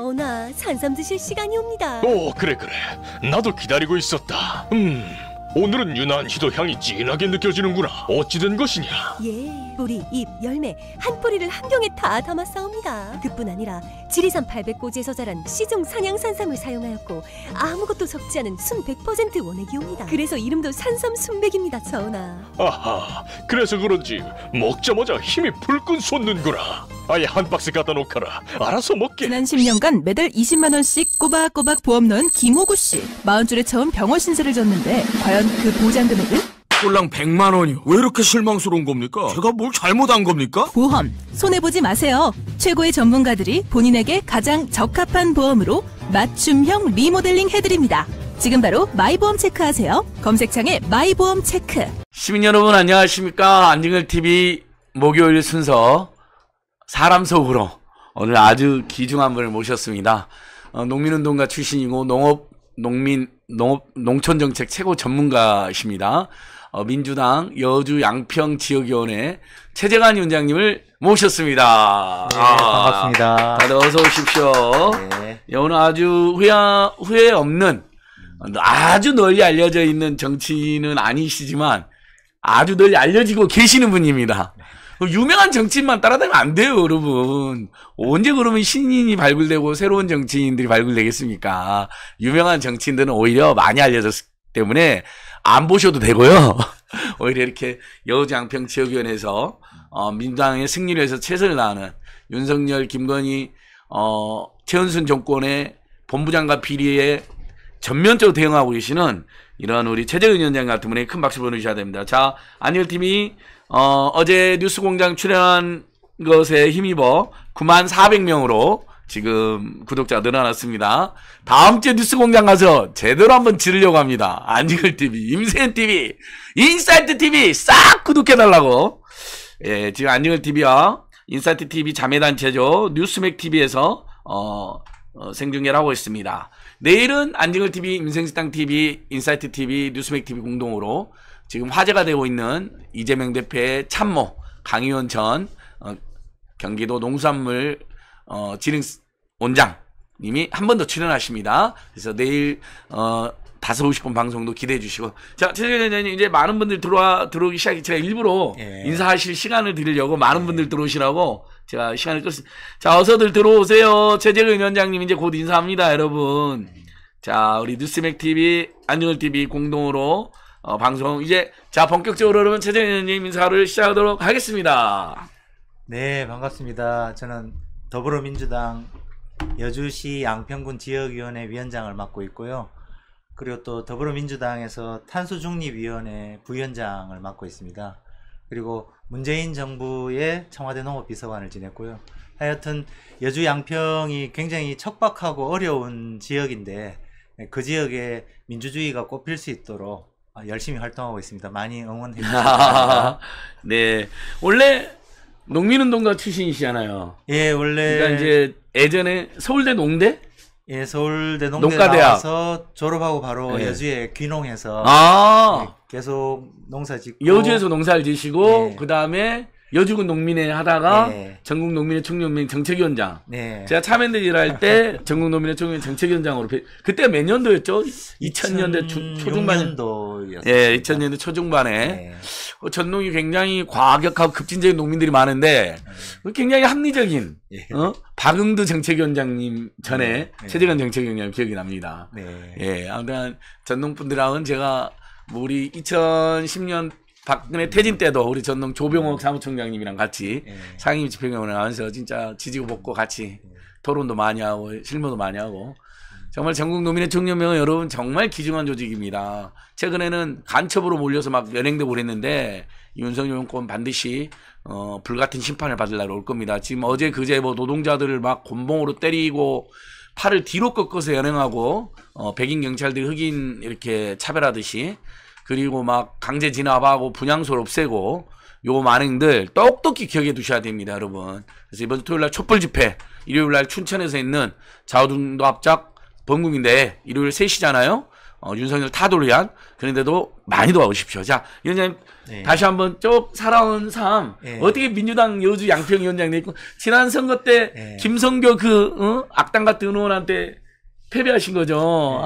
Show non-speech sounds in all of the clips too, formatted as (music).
전하, 산삼 드실 시간이 옵니다. 오 그래 그래 나도 기다리고 있었다 음 오늘은 유난히도 향이 진하게 느껴지는구나 어찌된 것이냐 예. 뿌리, 잎, 열매 한 뿌리를 한경에다 담아 싸웁니다. 그뿐 아니라 지리산 800고지에서 자란 시중 산양산삼을 사용하였고 아무것도 섞지 않은 순 100% 원액이옵니다. 그래서 이름도 산삼 순백입니다, 전하. 아하, 그래서 그런지 먹자마자 힘이 불끈 솟는구나. 아예 한 박스 갖다 놓거라. 알아서 먹게. 지난 10년간 매달 20만 원씩 꼬박꼬박 보험 넣은 김호구 씨. 마흔 줄에 처음 병원 신세를 졌는데 과연 그 보장 금액은 꼴랑 100만 원이요. 왜 이렇게 실망스러운 겁니까? 제가 뭘 잘못한 겁니까? 보험 손해보지 마세요. 최고의 전문가들이 본인에게 가장 적합한 보험으로 맞춤형 리모델링 해드립니다. 지금 바로 마이보험 체크하세요. 검색창에 마이보험 체크. 시민 여러분 안녕하십니까? 안진글TV 목요일 순서 사람 속으로 오늘 아주 귀중한 분을 모셨습니다. 어, 농민운동가 출신이고 농업, 농민, 농업, 농촌정책 최고 전문가십니다. 어, 민주당 여주 양평 지역위원회 최재관 위원장님을 모셨습니다. 네, 반갑습니다. 다들 어서 오십시오. 네. 예, 오늘 아주 후회, 후회 없는 아주 널리 알려져 있는 정치인은 아니시지만 아주 널리 알려지고 계시는 분입니다. 그 유명한 정치인만 따라다니면 안 돼요, 여러분. 언제 그러면 신인이 발굴되고 새로운 정치인들이 발굴되겠습니까? 유명한 정치인들은 오히려 많이 알려졌기 때문에 안 보셔도 되고요. (laughs) 오히려 이렇게 여우장평 지역위원회에서 어, 민주당의 승리를 위해서 최선을 다하는 윤석열, 김건희, 어, 최은순 정권의 본부장과 비리에 전면적으로 대응하고 계시는 이런 우리 최재은 위원장 같은 분에게 큰 박수 보내주셔야 됩니다. 자, 안일 팀이 어, 어제 뉴스공장 출연한 것에 힘입어 9만 400명으로 지금 구독자 늘어났습니다. 다음 주에 뉴스 공장 가서 제대로 한번 지르려고 합니다. 안지글 TV, 임세현 TV, 인사이트 TV 싹 구독해 달라고. 예, 지금 안지글 TV와 인사이트 TV 자매단체죠. 뉴스맥 TV에서 어, 어, 생중계를 하고 있습니다. 내일은 안지글 TV, 임생식당 TV, 인사이트 TV, 뉴스맥 TV 공동으로 지금 화제가 되고 있는 이재명 대표의 참모 강의원 전 어, 경기도 농산물 어, 진흥 원장님이 한 번 더 출연하십니다. 그래서 내일 어, 5시 50분 방송도 기대해 주시고 자 최재현 원장님 이제 많은 분들 들어와 들어오기 시작이 제가 일부러 예. 인사하실 시간을 드리려고 많은 예. 분들 들어오시라고 제가 시간을 끌었습니다. 자 어서들 들어오세요. 최재근 위원장님 이제 곧 인사합니다 여러분. 자 우리 뉴스맥 TV 안녕을 TV 공동으로 어, 방송 이제 자 본격적으로 여러분 최재현 위원님 인사를 시작하도록 하겠습니다. 네 반갑습니다. 저는 더불어민주당 여주시 양평군 지역위원회 위원장을 맡고 있고요. 그리고 또 더불어민주당에서 탄소중립위원회 부위원장을 맡고 있습니다. 그리고 문재인 정부의 청와대 농업비서관을 지냈고요. 하여튼 여주 양평이 굉장히 척박하고 어려운 지역인데 그 지역에 민주주의가 꽃필 수 있도록 열심히 활동하고 있습니다. 많이 응원해 주시기 바랍니다. (laughs) 네. 원래 농민운동가 출신이시잖아요. 예, 원래 그러니까 이제 예전에 서울대 농대 예, 서울대 농대 가대학 나와서 졸업하고 바로 예. 여주에 귀농해서 아~ 예, 계속 농사 짓고 여주에서 농사를 지시고 예. 그다음에 여주군 농민회 하다가 네. 전국 농민회 총연맹 정책위원장. 네. 제가 참여연대 일할 때 (laughs) 전국 농민회 총연맹 정책위원장으로 그때 몇 년도였죠? 2000년대 초중반. 6년도였어요. 예, 2000년대 초중반에 네. 그 전농이 굉장히 과격하고 급진적인 농민들이 많은데 네. 굉장히 합리적인 예. 어? 박응두 정책위원장님 전에 네. 네. 최재근 정책위원장 기억이 납니다. 네. 예, 아무튼 전농분들하고는 제가 뭐 우리 2010년 박근혜 퇴진 때도 우리 전농 조병옥 네. 사무총장님이랑 같이 네. 상임 집행위원회 나와서 진짜 지지고 볶고 같이 네. 토론도 많이 하고 실무도 많이 하고 음. 정말 전국 노민의 청년명은 여러분 정말 귀중한 조직입니다. 최근에는 간첩으로 몰려서 막 연행되고 그랬는데 윤석열 정권 반드시 어, 불같은 심판을 받을 날올 겁니다. 지금 어제 그제 뭐 노동자들을 막 곤봉으로 때리고 팔을 뒤로 꺾어서 연행하고 어, 백인 경찰들이 흑인 이렇게 차별하듯이 그리고 막 강제 진압하고 분양소를 없애고 요 만행들 똑똑히 기억해 두셔야 됩니다, 여러분. 그래서 이번 토요일 날 촛불 집회, 일요일 날 춘천에서 있는 자우동도 합작 범국인데 일요일 3시잖아요. 어, 윤석열 타도를 위한 그런데도 많이 도와오십시오. 자, 위원장님 네. 다시 한번 쭉 살아온 삶 네. 어떻게 민주당 여주 양평 위원장님 지난 선거 때 네. 김성교 그 어? 악당 같은 의원한테 패배하신 거죠.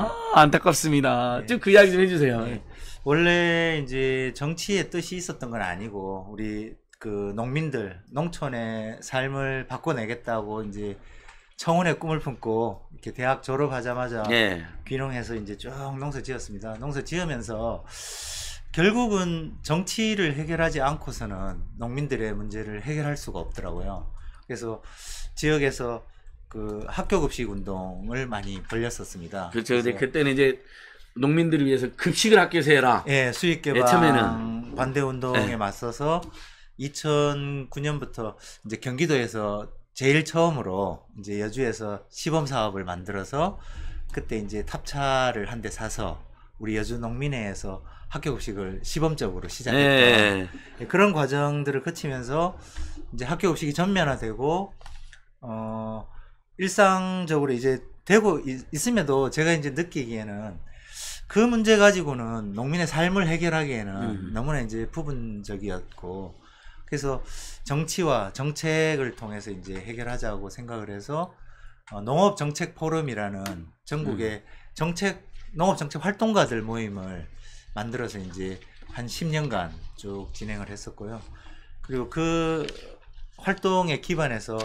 네. 아, 안타깝습니다. 네. 쭉그 이야기 좀 해주세요. 네. 원래 이제 정치의 뜻이 있었던 건 아니고 우리 그 농민들 농촌의 삶을 바꿔내겠다고 이제 청원의 꿈을 품고 이렇게 대학 졸업하자마자 예. 귀농해서 이제 쭉 농사 지었습니다. 농사 지으면서 결국은 정치를 해결하지 않고서는 농민들의 문제를 해결할 수가 없더라고요. 그래서 지역에서 그 학교 급식 운동을 많이 벌렸었습니다. 그렇죠. 근데 그때는 이제 농민들을 위해서 급식을 아껴서 해라. 예, 수익 개발 처음에는 반대 운동에 예. 맞서서 2009년부터 이제 경기도에서 제일 처음으로 이제 여주에서 시범 사업을 만들어서 그때 이제 탑차를 한 대 사서 우리 여주 농민회에서 학교 급식을 시범적으로 시작했던 예. 예. 그런 과정들을 거치면서 이제 학교 급식이 전면화되고 어 일상적으로 이제 되고 있, 으면도 제가 이제 느끼기에는 그 문제 가지고는 농민의 삶을 해결하기에는 음. 너무나 이제 부분적이었고 그래서 정치와 정책을 통해서 이제 해결하자고 생각을 해서 어, 농업 정책 포럼이라는 전국의 음. 정책 농업 정책 활동가들 모임을 만들어서 이제 한 10년간 쭉 진행을 했었고요. 그리고 그 활동에 기반해서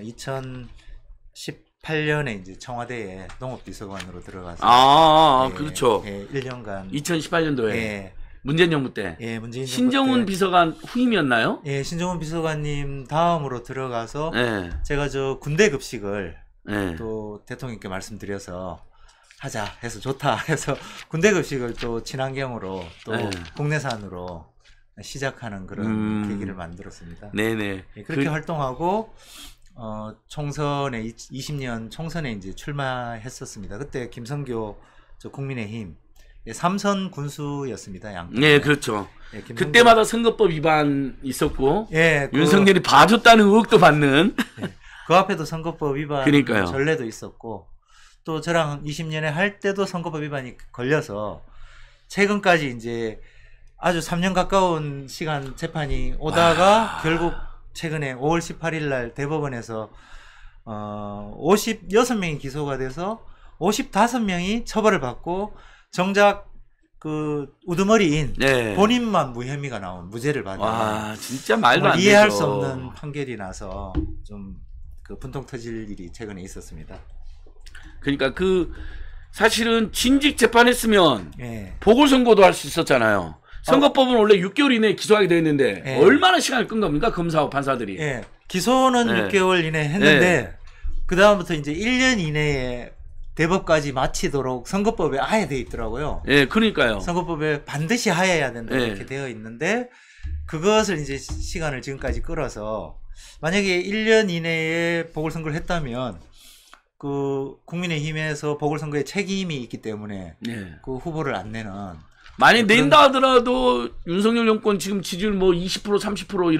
2010 어, 8년에 이제 청와대에 농업비서관으로 들어가서 아, 아, 아 예, 그렇죠. 예, 1년간 2018년도에 예, 문재인 정부 때 예, 문재인 신정훈 때, 비서관 후임이었나요? 예, 신정훈 비서관님 다음으로 들어가서 예. 제가 저 군대 급식을 예. 또 대통령께 말씀드려서 하자 해서 좋다 (laughs) 해서 군대 급식을 또 친환경으로 또 예. 국내산으로 시작하는 그런 음... 계기를 만들었습니다. 네네. 예, 그렇게 그... 활동하고 어, 총선에 20년 총선에 이제 출마했었습니다. 그때 김성교 저 국민의힘 예, 삼선 군수였습니다. 양쪽. 네, 예, 그렇죠. 예, 그때마다 선거법 위반 있었고 예, 그... 윤석열이 봐줬다는 의혹도 받는 (laughs) 예, 그 앞에도 선거법 위반 그러니까요. 전례도 있었고 또 저랑 20년에 할 때도 선거법 위반이 걸려서 최근까지 이제 아주 3년 가까운 시간 재판이 오다가 와... 결국 최근에 5월 18일 날 대법원에서 어 56명이 기소가 돼서 55명이 처벌을 받고 정작 그 우두머리인 네. 본인만 무혐의가 나온 무죄를 받은 와 진짜 말도 안 이해할 수 없는 판결이 나서 좀 그 분통 터질 일이 최근에 있었습니다. 그러니까 그 사실은 진직 재판했으면 네. 보궐선거도 할 수 있었잖아요. 선거법은 원래 6개월 이내에 기소하게 되어 있는데 예. 얼마나 시간을 끈 겁니까 검사와 판사들이? 예. 기소는 예. 6개월 이내 에 했는데 예. 그 다음부터 이제 1년 이내에 대법까지 마치도록 선거법에 아예 돼 있더라고요. 예, 그러니까요. 선거법에 반드시 하여야 된다 예. 이렇게 되어 있는데 그것을 이제 시간을 지금까지 끌어서 만약에 1년 이내에 보궐선거를 했다면 그 국민의힘에서 보궐선거에 책임이 있기 때문에 네. 그 후보를 안 내는 많이 네, 그런... 낸다 하더라도 윤석열 정권 지금 지지율 뭐 20% 30%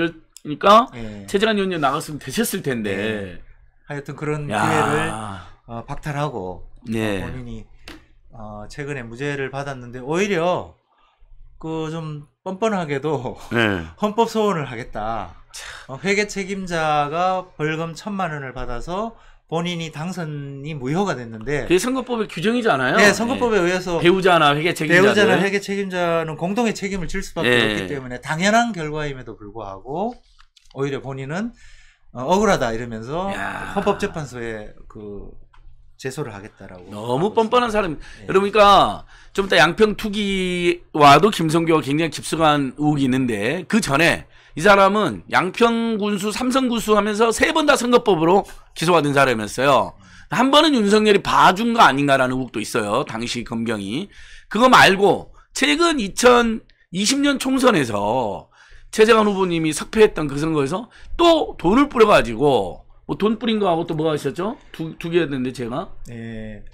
이러니까 예. 최재관 의원님 나갔으면 되셨을 텐데 예. 하여튼 그런 야. 기회를 어, 박탈하고 예. 어, 본인이 어, 최근에 무죄를 받았는데 오히려 그 좀 뻔뻔하게도 예. (laughs) 헌법 소원을 하겠다. 어, 회계 책임자가 벌금 천만 원을 받아서 본인이 당선이 무효가 됐는데 그게 선거법의 규정이잖아요. 네, 선거법에 예. 의해서 배우자나 회계 책임자 배우자나 회계 책임자는 공동의 책임을 질 수밖에 예. 없기 때문에 당연한 결과임에도 불구하고 오히려 본인은 어, 억울하다 이러면서 야. 헌법재판소에 그 제소를 하겠다라고. 너무 뻔뻔한 사람. 예. 그러니까 좀 이따 양평 투기와도 김성교가 굉장히 깊숙한 의혹이 있는데 그 전에 이 사람은 양평 군수, 삼성 군수 하면서 세 번 다 선거법으로 기소받은 사람이었어요. 한 번은 윤석열이 봐준 거 아닌가라는 의혹도 있어요. 당시 검경이. 그거 말고 최근 2020년 총선에서 최재관 후보님이 석패했던 그 선거에서 또 돈을 뿌려가지고 뭐 돈 뿌린 거하고 또 뭐가 있었죠? 두, 두 개였는데 제가. 네.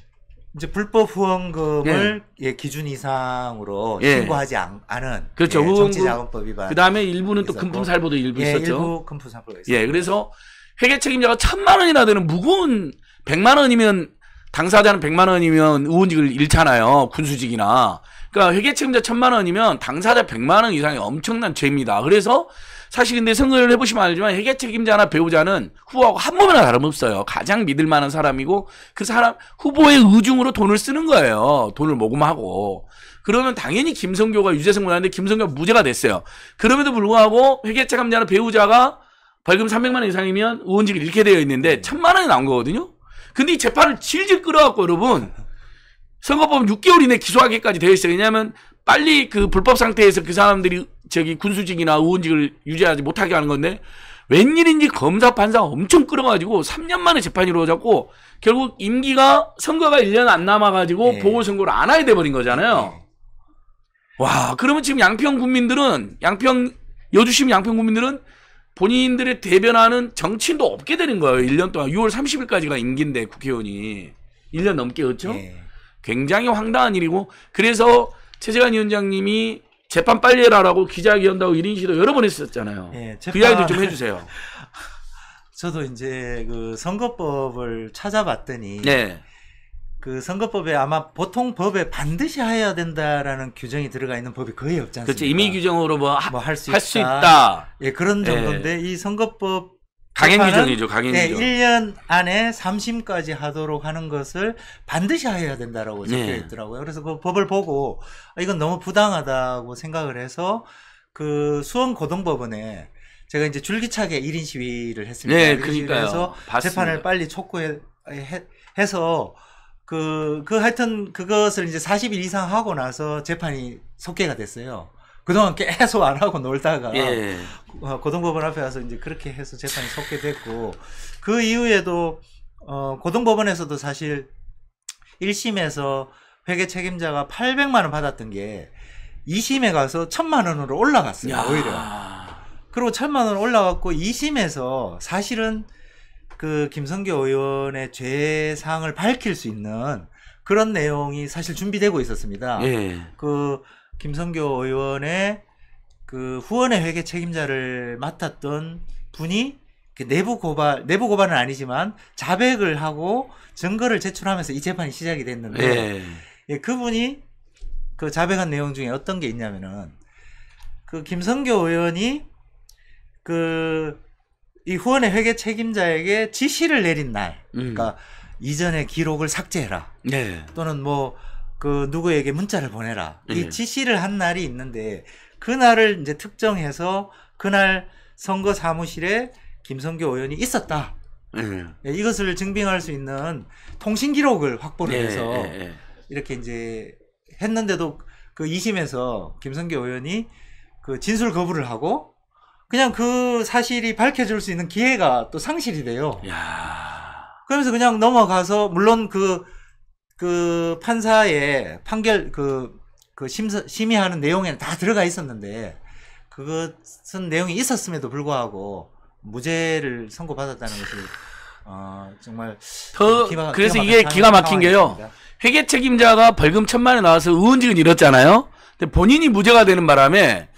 이제 불법 후원금을 예. 예, 기준 이상으로 예. 신고하지 않, 은 그렇죠. 예, 정치자금법 위반. 그다음에 일부는 또 금품살포도 일부 예, 있었죠. 일부 금품살포가 있어요. 예, 그래서 회계 책임자가 천만 원이나 되는 무거운 백만 원이면 당사자는 백만 원이면 의원직을 잃잖아요. 군수직이나. 그러니까 회계 책임자 천만 원이면 당사자 백만원 이상이 엄청난 죄입니다. 그래서 사실 근데 생각을 해보시면 알지만 회계 책임자나 배우자는 후하고 보한 몸이나 다름없어요. 가장 믿을 만한 사람이고 그 사람 후보의 의중으로 돈을 쓰는 거예요. 돈을 모금하고. 그러면 당연히 김성교가 유죄 선고났는데 김성교가 무죄가 됐어요. 그럼에도 불구하고 회계 책임자나 배우자가 벌금 300만 원 이상이면 의원직을 잃게 되어 있는데 1000만 원이 나온 거거든요. 근데 이 재판을 질질 끌어갖고 여러분 선거법 6개월 이내 기소하기까지 되어 있어요. 왜냐하면 빨리 그 불법 상태에서 그 사람들이 저기 군수직이나 의원직을 유지하지 못하게 하는 건데 웬일인지 검사 판사 엄청 끌어가지고 3년 만에 재판이 이루어졌고 결국 임기가 선거가 1년 안 남아가지고 네. 보궐선거를 안 하게 돼버린 거잖아요. 예. 와 그러면 지금 양평 국민들은 양평 여주시 양평 국민들은 본인들의 대변하는 정치인도 없게 되는 거예요. 1년 동안 6월 30일까지가 임기인데 국회의원이 1년 넘게 그렇죠? 네. 굉장히 황당한 일이고 그래서 최재관 위원장님이 재판 빨리 해라라고 기자회견다고 1인 시도 여러 번 했었잖아요. 예, 재판... 그 이야기도 좀 해주세요. (laughs) 저도 이제 그 선거법을 찾아봤더니 네. 그 선거법에 아마 보통 법에 반드시 해야 된다라는 규정이 들어가 있는 법이 거의 없지 않습니까? 그렇죠. 임의 규정으로 뭐, 뭐 할수 뭐할수 있다. 있다. 예, 그런 예. 정도인데 예. 이 선거법 강행 규정이죠. 강행 규정. 네, 1년 안에 3심까지 하도록 하는 것을 반드시 해야 된다라고 네. 적혀 있더라고요. 그래서 그 법을 보고 아, 이건 너무 부당하다고 생각을 해서 그 수원고등법원에 제가 이제 줄기차게 1인 시위를 했습니다. 네, 그러니까요. 그래서 재판을 빨리 촉구해 해, 해서 그, 그 하여튼 그것을 이제 40일 이상 하고 나서 재판이 속개가 됐어요. 그동안 계속 안 하고 놀다가 예. 어, 고등법원 앞에 와서 이제 그렇게 해서 재판이 속게 됐고 그 이후에도 어 고등법원에서도 사실 1심에서 회계 책임자가 800만 원 받았던 게 2심에 가서 1000만 원으로 올라갔어요. 야. 오히려. 그리고 1000만 원 올라갔고 2심에서 사실은 그 김성교 의원의 죄상을 밝힐 수 있는 그런 내용이 사실 준비되고 있었습니다. 예. 그 김성교 의원의 그 후원의 회계 책임자를 맡았던 분이 그 내부 고발, 내부 고발은 아니지만 자백을 하고 증거를 제출하면서 이 재판이 시작이 됐는데 예. 예, 그분이 그 자백한 내용 중에 어떤 게 있냐면은 그 김성교 의원이 그 이 후원의 회계 책임자에게 지시를 내린 날, 음. 그러니까 이전의 기록을 삭제해라 예. 또는 뭐그 누구에게 문자를 보내라. 네. 이 지시를 한 날이 있는데 그날을 이제 특정해서 그날 선거 사무실에 김성교 의원이 있었다. 네. 예, 이것을 증빙할 수 있는 통신 기록을 확보를 네, 해서 네, 네. 이렇게 이제 했는데도 그 2심에서 김성교 의원이 그 진술 거부를 하고 그냥 그 사실이 밝혀질 수 있는 기회가 또 상실이 돼요. 야. 그러면서 그냥 넘어가서 물론 그그 판사의 판결 그, 그 심사, 심의하는 내용에는 다 들어가 있었는데 그것은 내용이 있었음에도 불구하고 무죄를 선고받았다는 것이 어, 정말 더 기마, 그래서 기가 이게 기가 막힌 상황입니다. 요 회계 책임자가 벌금 천만에 나와서 의원직은 잃었잖아요. 근데 본인이 무죄가 되는 바람에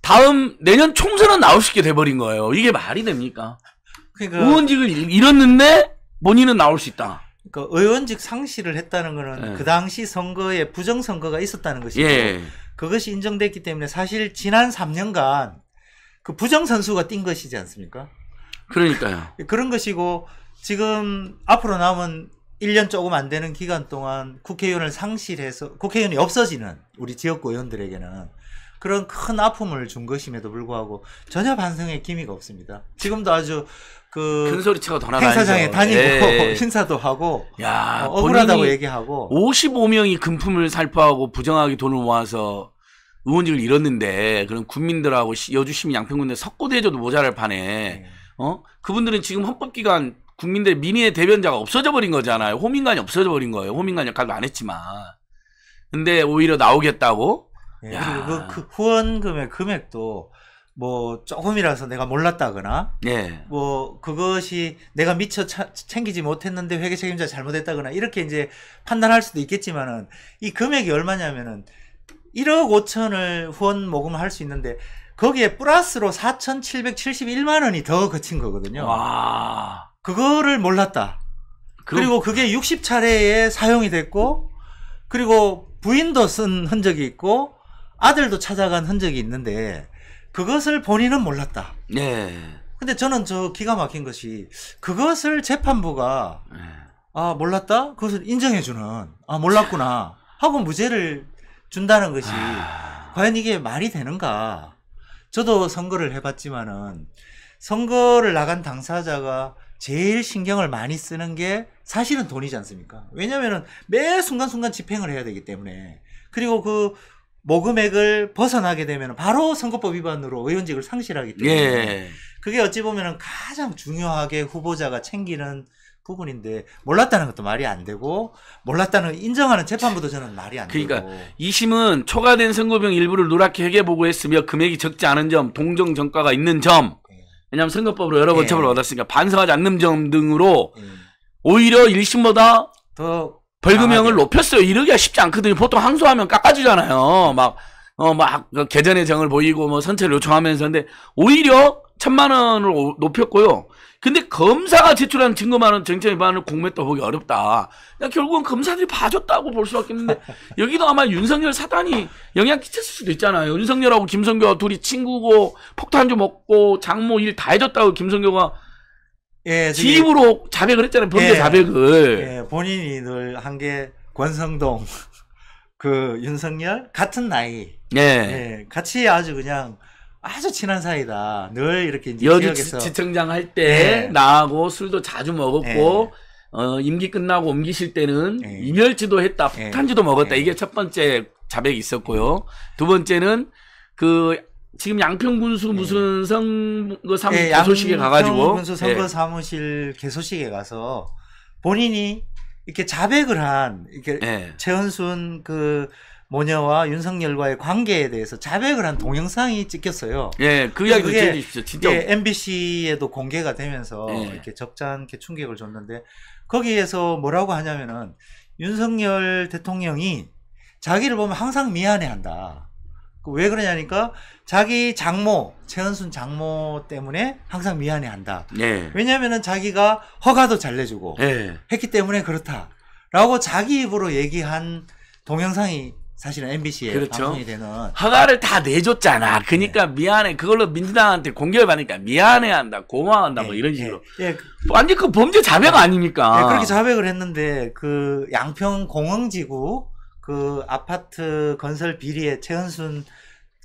다음 내년 총선은 나올 수 있게 돼버린 거예요. 이게 말이 됩니까? 그러니까 의원직을 잃었는데 본인은 나올 수 있다. 그 의원직 상실을 했다는 거는 예. 그 당시 선거에 부정 선거가 있었다는 것이고 예. 그것이 인정됐기 때문에 사실 지난 3년간 그 부정 선수가 뛴 것이지 않습니까? 그러니까요. 그런 것이고 지금 앞으로 남은 1년 조금 안 되는 기간 동안 국회의원을 상실해서 국회의원이 없어지는 우리 지역구 의원들에게는 그런 큰 아픔을 준 것임에도 불구하고 전혀 반성의 기미가 없습니다. 지금도 아주 그 큰소리치고 행사장에 다니고 예. 신사도 (laughs) 하고 야, 어, 억울하다고 얘기하고 55명이 금품을 살포하고 부정하게 돈을 모아서 의원직을 잃었는데 그런 국민들하고 여주 시민 양평군대 석고대조도 모자랄 판에 네. 어 그분들은 지금 헌법기관 국민들 민의의 대변자가 없어져 버린 거잖아요. 호민관이 없어져 버린 거예요. 호민관 역할도 안 했지만 근데 오히려 나오겠다고 예, 그리고 그, 그후원금액 금액도 뭐 조금이라서 내가 몰랐다거나 예. 뭐 그것이 내가 미처 차, 챙기지 못했는데 회계 책임자 잘못했다거나 이렇게 이제 판단할 수도 있겠지만은 이 금액이 얼마냐면은 1억 5천을 후원 모금을 할 수 있는데 거기에 플러스로 4,771만 원이 더 거친 거거든요. 와. 그거를 몰랐다. 그... 그리고 그게 60차례에 사용이 됐고 그리고 부인도 쓴 흔적이 있고 아들도 찾아간 흔적이 있는데 그것을 본인은 몰랐다. 네. 근데 저는 저 기가 막힌 것이 그것을 재판부가 네. 아 몰랐다 그것을 인정해주는 아 몰랐구나 하고 무죄를 준다는 것이 아. 과연 이게 말이 되는가? 저도 선거를 해봤지만은 선거를 나간 당사자가 제일 신경을 많이 쓰는 게 사실은 돈이지 않습니까? 왜냐면은 매 순간순간 집행을 해야 되기 때문에 그리고 그 모금액을 벗어나게 되면 바로 선거법 위반으로 의원직을 상실하기 때문에 예. 그게 어찌 보면 가장 중요하게 후보자가 챙기는 부분인데 몰랐다는 것도 말이 안 되고 몰랐다는 인정하는 재판부도 저는 말이 안 그러니까 되고 그러니까 2심은 초과된 선거비 일부를 누락해 회계 보고했으며 금액이 적지 않은 점 동정 정가가 있는 점 예. 왜냐하면 선거법으로 여러 번 예. 처벌을 얻었으니까 반성하지 않는 점 등으로 예. 오히려 1심보다 더 벌금형을 높였어요. 이러기가 쉽지 않거든요. 보통 항소하면 깎아주잖아요. 막, 어, 막, 개전의 그 정을 보이고, 뭐, 선체를 요청하면서. 근데, 오히려, 천만 원을 높였고요. 근데 검사가 제출한 증거만은 쟁점 위반을 공매도 보기 어렵다. 그냥 그러니까 결국은 검사들이 봐줬다고 볼 수밖에 없는데 (laughs) 여기도 아마 윤석열 사단이 영향 끼쳤을 수도 있잖아요. 윤석열하고 김성교 둘이 친구고 폭탄 주 먹고 장모 일 다 해줬다고 김성교가 예, 집으로 자백을 했잖아요. 범죄 예, 자백을. 예, 본인이 늘 한 게 권성동, (laughs) 그 윤석열 같은 나이. 예. 예. 같이 아주 그냥 아주 친한 사이다. 늘 이렇게 이제 여주 지역에서. 지, 청장할 때 예. 나하고 술도 자주 먹었고 예. 어, 임기 끝나고 옮기실 때는 예. 이멸지도 했다, 예. 폭탄지도 먹었다. 이게 첫 번째 자백이 있었고요. 두 번째는 그 지금 양평군수 네. 무슨 그 예, 선거 사무실 네, 개소식에 가가지고 양평군수 선거 사무실 개소식에 가서 본인이 이렇게 자백을 한 이렇게 네. 최은순 그 모녀와 윤석열과의 관계에 대해서 자백을 한 동영상이 찍혔어요. 예, 그 이야기도 전해주십시오. 진짜. 예, MBC에도 공개가 되면서 예. 이렇게 적잖게 충격을 줬는데 거기에서 뭐라고 하냐면은 윤석열 대통령이 자기를 보면 항상 미안해한다. 왜 그러냐니까 자기 장모 최은순 장모 때문에 항상 미안해한다. 네. 예. 왜냐하면은 자기가 허가도 잘 내주고 네. 했기 때문에 그렇다라고 자기 입으로 얘기한 동영상이 사실은 MBC에 그렇죠. 방송이 되는 허가를 다 내줬잖아. 네. 그러니까 네. 미안해. 그걸로 민주당한테 공격을 받으니까 미안해한다, 고마워한다, 뭐 네. 뭐 이런 식으로. 네. 예, 그 완전 그 범죄 자백 아, 네. 아닙니까? 네, 그렇게 자백을 했는데 그 양평 공흥지구 그 아파트 건설 비리에 최은순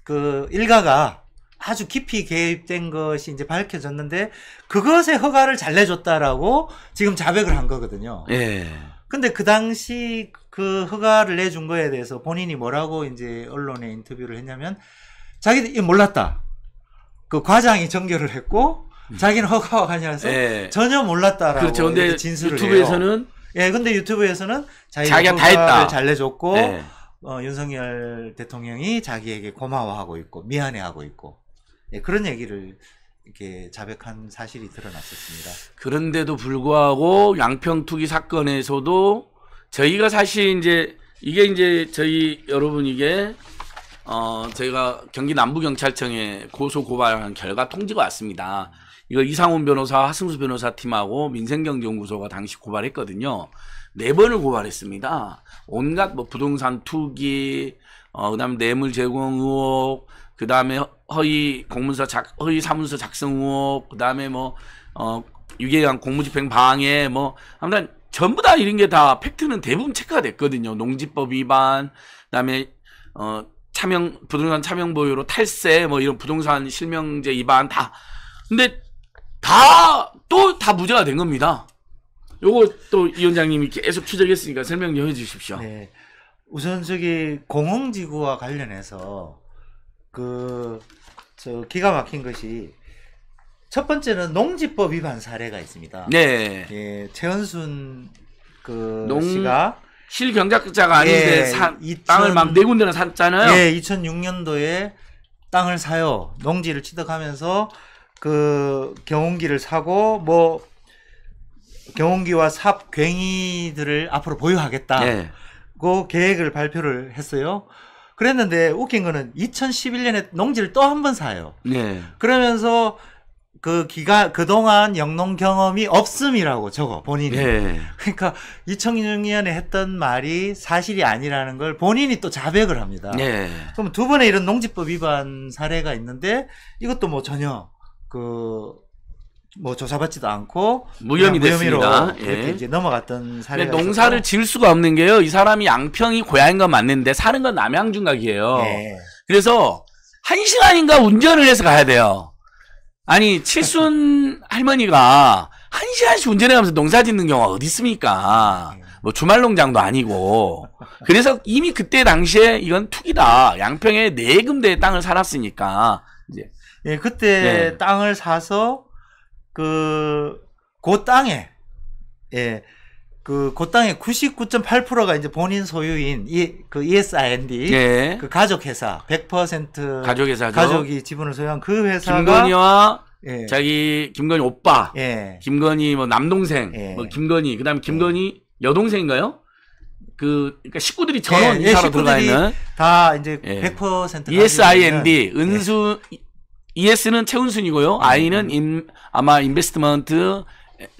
그 일가가 아주 깊이 개입된 것이 이제 밝혀졌는데 그것의 허가를 잘 내줬다라고 지금 자백을 한 거거든요. 예. 근데 그 당시 그 허가를 내준 거에 대해서 본인이 뭐라고 이제 언론에 인터뷰를 했냐면 자기이 몰랐다. 그 과장이 전결을 했고 음. 자기는 허가와 관련해서 예. 전혀 몰랐다라고 그렇죠. 근데 진술을 유튜브에서는 해요. 예, 근데 유튜브에는 자기가 다 했다. 잘 내줬고 예. 어, 윤석열 대통령이 자기에게 고마워하고 있고 미안해하고 있고 예, 그런 얘기를 이렇게 자백한 사실이 드러났었습니다. 그런데도 불구하고 양평투기 사건에서도 저희가 사실 이제 이게 이제 저희 여러분 이게 어 저희가 경기 남부경찰청에 고소 고발한 결과 통지가 왔습니다. 이거 이상훈 변호사, 하승수 변호사 팀하고 민생경제연구소가 당시 고발했거든요. 네 번을 고발했습니다. 온갖 뭐 부동산 투기, 어, 그다음 에 뇌물 제공 의혹, 그다음에 허위 공문서 작 허위 사문서 작성 의혹, 그다음에 뭐 어, 유기한 공무집행 방해 뭐 아무튼 전부 다 이런 게 다 팩트는 대부분 체크가 됐거든요. 농지법 위반, 그다음에 어 차명 부동산 차명 보유로 탈세 뭐 이런 부동산 실명제 위반 다. 근데 다 또 다 무죄가 된 겁니다. 요거 또 위원장님이 계속 추적했으니까 설명 좀 해주십시오. 네. 우선 저기 공흥지구와 관련해서 그 저 기가 막힌 것이 첫 번째는 농지법 위반 사례가 있습니다. 네. 예, 최현순 그 농... 씨가 실경작자가 아닌데 예, 산, 2000... 땅을 막 네 군데나 샀잖아요. 예, 2006년도에 땅을 사요. 농지를 취득하면서 그 경운기를 사고 뭐 경운기와 삽 괭이들을 앞으로 보유하겠다고 예. 네. 계획을 발표를 했어요. 그랬는데 웃긴 거는 2011년에 농지를 또 한 번 사요. 네. 그러면서 그기가 그동안 영농 경험이 없음이라고 적어 본인이. 네. 그러니까 2006년에 했던 말이 사실이 아니라는 걸 본인이 또 자백을 합니다. 네. 그럼 두 번의 이런 농지법 위반 사례가 있는데 이것도 뭐 전혀 그뭐 조사받지도 않고 무혐의 됐습니다. 예. 이제 넘어갔던 사례가 농사를 있었고. 지을 수가 없는 게요. 이 사람이 양평이 고향인 건 맞는데 사는 건 남양준각이에요. 예. 그래서 한 시간인가 운전을 해서 가야 돼요. 아니 칠순 (laughs) 할머니가 한 시간씩 운전해가면서 농사 짓는 경우가 어디 있습니까? 예. 뭐 주말 농장도 아니고 그래서 이미 그때 당시에 이건 투기다. 양평에 네금대의 땅을 살았으니까 이제 예 그때 네. 땅을 사서 그, 그 땅에, 예, 그, 그 땅에 99.8%가 이제 본인 소유인 이, 그 ESIND. 예. 그 가족회사, 100% 가족회사죠. 가족이 지분을 소유한 그 회사가. 김건희와 예. 자기 김건희 오빠. 예. 김건희 뭐 남동생. 예. 뭐 김건희. 그 다음에 김건희 예. 여동생인가요? 그, 그니까 식구들이 전원 예, 이사로 들어가 있는. 다 이제 100% 예. ESIND. 예. 은수, ES는 최운순이고요 네. I는 인, 아마 인베스트먼트,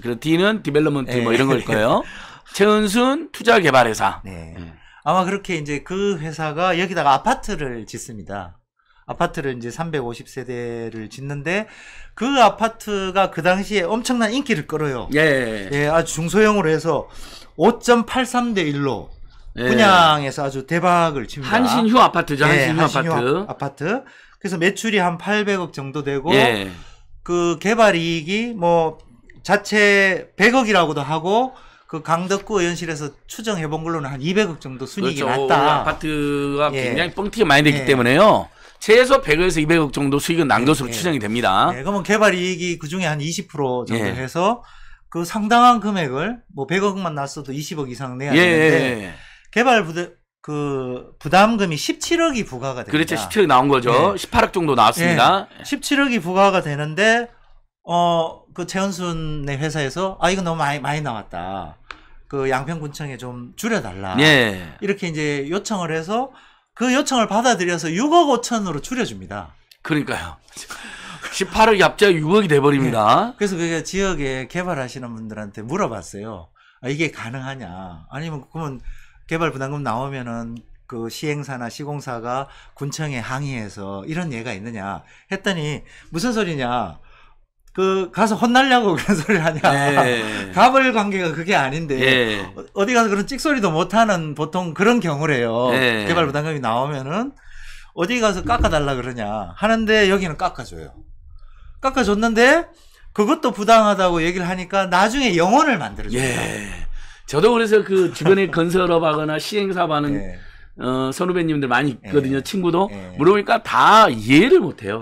그리고 D는 디벨로먼트 뭐 이런 걸 네. 거예요. (laughs) 최은순 투자개발회사. 네. 음. 아마 그렇게 이제 그 회사가 여기다가 아파트를 짓습니다. 아파트를 이제 350세대를 짓는데 그 아파트가 그 당시에 엄청난 인기를 끌어요. 예. 예, 아주 중소형으로 해서 5.83대 1로 예. 분양해서 아주 대박을 칩니다. 한신휴 아파트죠. 예, 한신휴, 예, 한신휴 아파트. 아파트. 그래서 매출이 한 800억 정도 되고 예. 그 개발 이익이 뭐 자체 100억이라고도 하고 그 강덕구 의원실에서 추정해 본 걸로는 한 200억 정도 순이익이 그렇죠. 났다. 아파트가 예. 굉장히 뻥튀기 많이 되기 예. 때문에요. 최소 100에서 200억 정도 수익은 낭 것으로 예, 예. 추정이 됩니다. 예, 그러면 개발 이익이 그 중에 한 20% 정도 해서 그 상당한 금액을 뭐 100억만 났어도 20억 이상 내야 되는데 개발 부대 그 부담금이 17억이 부과가 됩니다. 그렇죠. 17억 나온 거죠. 네. 18억 정도 나왔습니다. 네. 17억이 부과가 되는데 어그 최현순 의 네 회사에서 아 이건 너무 많이 많이 나왔다. 그 양평군청에 좀 줄여달라. 네. 이렇게 이제 요청을 해서 그 요청을 받아들여서 6억 5천으로 줄여줍니다. 그러니까요. 18억이 (laughs) 갑자기 6억이 돼버립니다. 네. 그래서 그게 지역에 개발하시는 분들한테 물어봤어요. 아, 이게 가능하냐? 아니면 그러면 개발 부담금 나오면은 그 시행사나 시공사가 군청에 항의해서 이런 예가 있느냐 했더니 무슨 소리냐 그 가서 혼날려고 (laughs) 그런 소리를 하냐 예. 네. 갑을 관계가 그게 아닌데 예. 어디 가서 그런 찍소리도 못하는 보통 그런 경우래요 예. 개발 부담금이 나오면은 어디 가서 깎아달라 그러냐 하는데 여기는 깎아줘요 깎아줬는데 그것도 부당하다고 얘기를 하니까 나중에 영혼을 만들어줘요 저도 그래서 그 주변에 (laughs) 건설업하거나 시행사업하는 네. 어, 선후배님들 많이 있거든요. 예. 친구도 예. 물어보니까 다 이해를 못해요.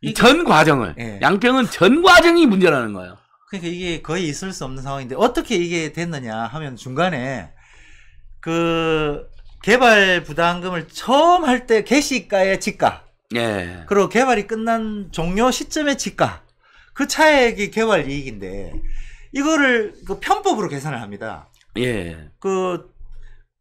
이 전 과정을 양평은 전 과정이 문제라는 거예요. 그러니까 이게 거의 있을 수 없는 상황인데 어떻게 이게 됐느냐 하면 중간에 그 개발 부담금을 처음 할 때 개시가의 지가 예. 그리고 개발이 끝난 종료 시점의 지가 그 차액이 개발 이익인데 이거를 그 편법으로 계산을 합니다. 예. 그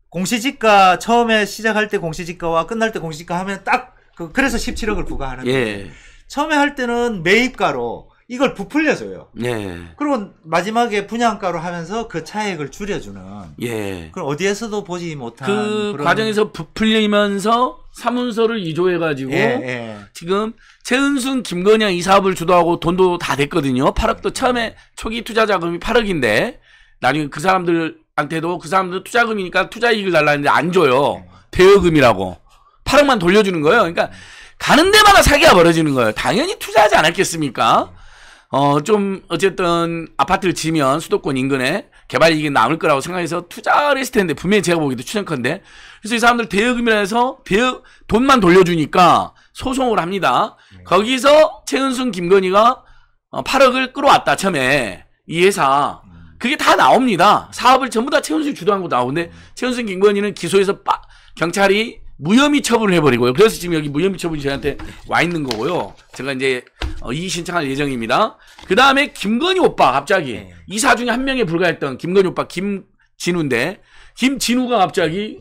공시지가 처음에 시작할 때 공시지가와 끝날 때 공시지가 하면 딱 그, 그래서 17억을 부과하는데 예. 처음에 할 때는 매입가로 이걸 부풀려줘요. 예. 그리고 마지막에 분양가로 하면서 그 차액을 줄여주는. 예. 그럼 어디에서도 보지 못한 그 그런... 과정에서 부풀리면서 사문서를 이조해가지고 예, 예. 지금 최은순, 김건희이 사업을 주도하고 돈도 다 됐거든요. 8억도 처음에 초기 투자 자금이 8억인데 나중에 그 사람들한테도 그 사람들 투자금이니까 투자 이익을 달라 는데안 줘요. 대여금이라고. 8억만 돌려주는 거예요. 그러니까 가는 데마다 사기가 벌어지는 거예요. 당연히 투자하지 않았겠습니까? 어, 좀, 어쨌든, 아파트를 지면 수도권 인근에 개발 이익이 남을 거라고 생각해서 투자를 했을 텐데, 분명히 제가 보기도 에 추정컨대. 그래서 이 사람들 대여금이라 해서, 대여, 돈만 돌려주니까 소송을 합니다. 거기서 최은순, 김건희가 8억을 어, 끌어왔다, 처음에. 이 회사. 그게 다 나옵니다. 사업을 전부 다 최은순이 주도한 거 나오는데 최은순 김건희는 기소해서 빠, 경찰이 무혐의 처분을 해버리고요. 그래서 지금 여기 무혐의 처분이 저한테 와 있는 거고요. 제가 이제 어, 이의 신청할 예정입니다. 그 다음에 김건희 오빠 갑자기 네. 이사 중에 한 명에 불과했던 김건희 오빠 김진우인데 김진우가 갑자기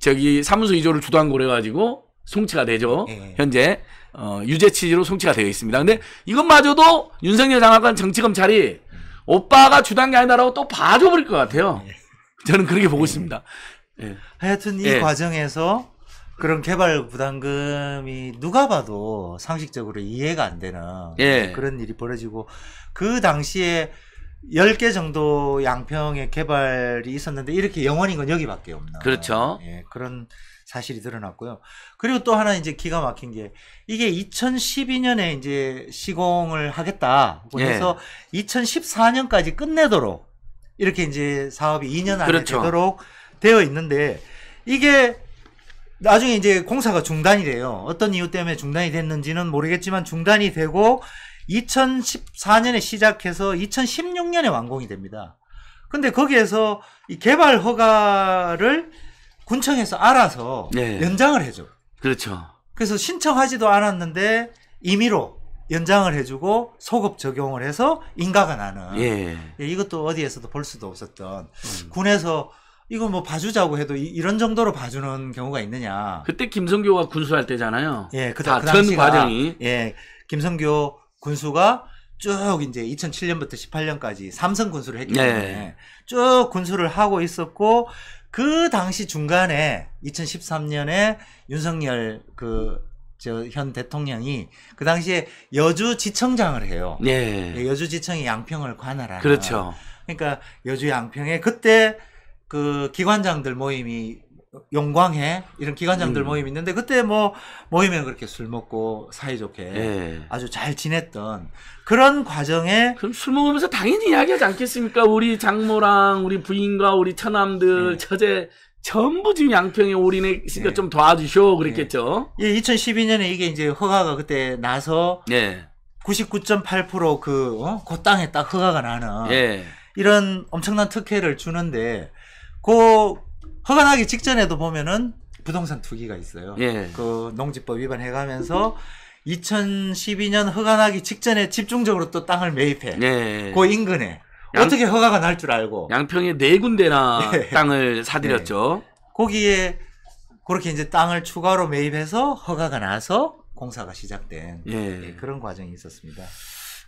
저기 사무소 이조를 주도한 거래가지고 송치가 되죠. 네. 현재 어, 유죄 취지로 송치가 되어 있습니다. 근데 이것마저도 윤석열 장관관 정치검찰이 오빠가 주단 게 아니다라고 또 봐줘버릴 것 같아요. 예. 저는 그렇게 보고 있습니다. 예. 예. 하여튼 이 예. 과정에서 그런 개발 부담금이 누가 봐도 상식적으로 이해가 안 되는 예. 그런 일이 벌어지고 그 당시에 10개 정도 양평의 개발이 있었는데 이렇게 영원인 건 여기밖에 없는 그렇죠. 예, 그런 사실이 드러났고요. 그리고 또 하나 이제 기가 막힌 게 이게 2012년에 이제 시공을 하겠다그래서 예. 2014년까지 끝내도록 이렇게 이제 사업이 2년 안에 그렇죠. 되도록 되어 있는데 이게 나중에 이제 공사가 중단이 돼요. 어떤 이유 때문에 중단이 됐는지는 모르겠지만 중단이 되고 2014년에 시작해서 2016년에 완공이 됩니다. 근데 거기에서 이 개발 허가를 군청에서 알아서 네. 연장을 해줘. 그렇죠. 그래서 신청하지도 않았는데 임의로 연장을 해주고 소급 적용을 해서 인가가 나는 예. 예 이것도 어디에서도 볼 수도 없었던 음. 군에서 이거 뭐 봐주자고 해도 이, 런 정도로 봐주는 경우가 있느냐. 그때 김성교가 군수할 때잖아요. 예, 그, 다, 그전 과정이. 예, 김성교 군수가 쭉 이제 2007년부터 18년까지 삼성 군수를 했기 네. 때문에 예. 쭉 군수를 하고 있었고 그 당시 중간에 2013년에 윤석열 그저현 대통령이 그 당시에 여주지청장을 해요. 예. 예 여주지청이 양평을 관할하는. 그렇죠. 그러니까 여주 양평에 그때 그 기관장들 모임이 영광회 이런 기관장들 음. 모임 있는데 그때 뭐모임에 그렇게 술 먹고 사이좋게 예. 아주 잘 지냈던 그런 과정에 그럼 술 먹으면서 당연히 이야기하지 않겠습니까? 우리 장모랑 우리 부인과 우리 처남들 예. 처제 전부 지금 양평에 올인했으니까 예. 좀 도와주쇼 예. 그랬겠죠. 예, 2012년에 이게 이제 허가가 그때 나서 예. 99.8%그 어? 그 땅에 딱 허가가 나는 예. 이런 엄청난 특혜를 주는데 그 허가 나기 직전에도 보면은 부동산 투기가 있어요. 예. 그 농지법 위반해가면서 2012년 허가 나기 직전에 집중적으로 또 땅을 매입해. 예. 그 인근에 양, 어떻게 허가가 날 줄 알고 양평에 네 군데나 (laughs) 예. 땅을 사들였죠. 예. 거기에 그렇게 이제 땅을 추가로 매입해서 허가가 나서 공사가 시작된 예. 예 그런 과정이 있었습니다.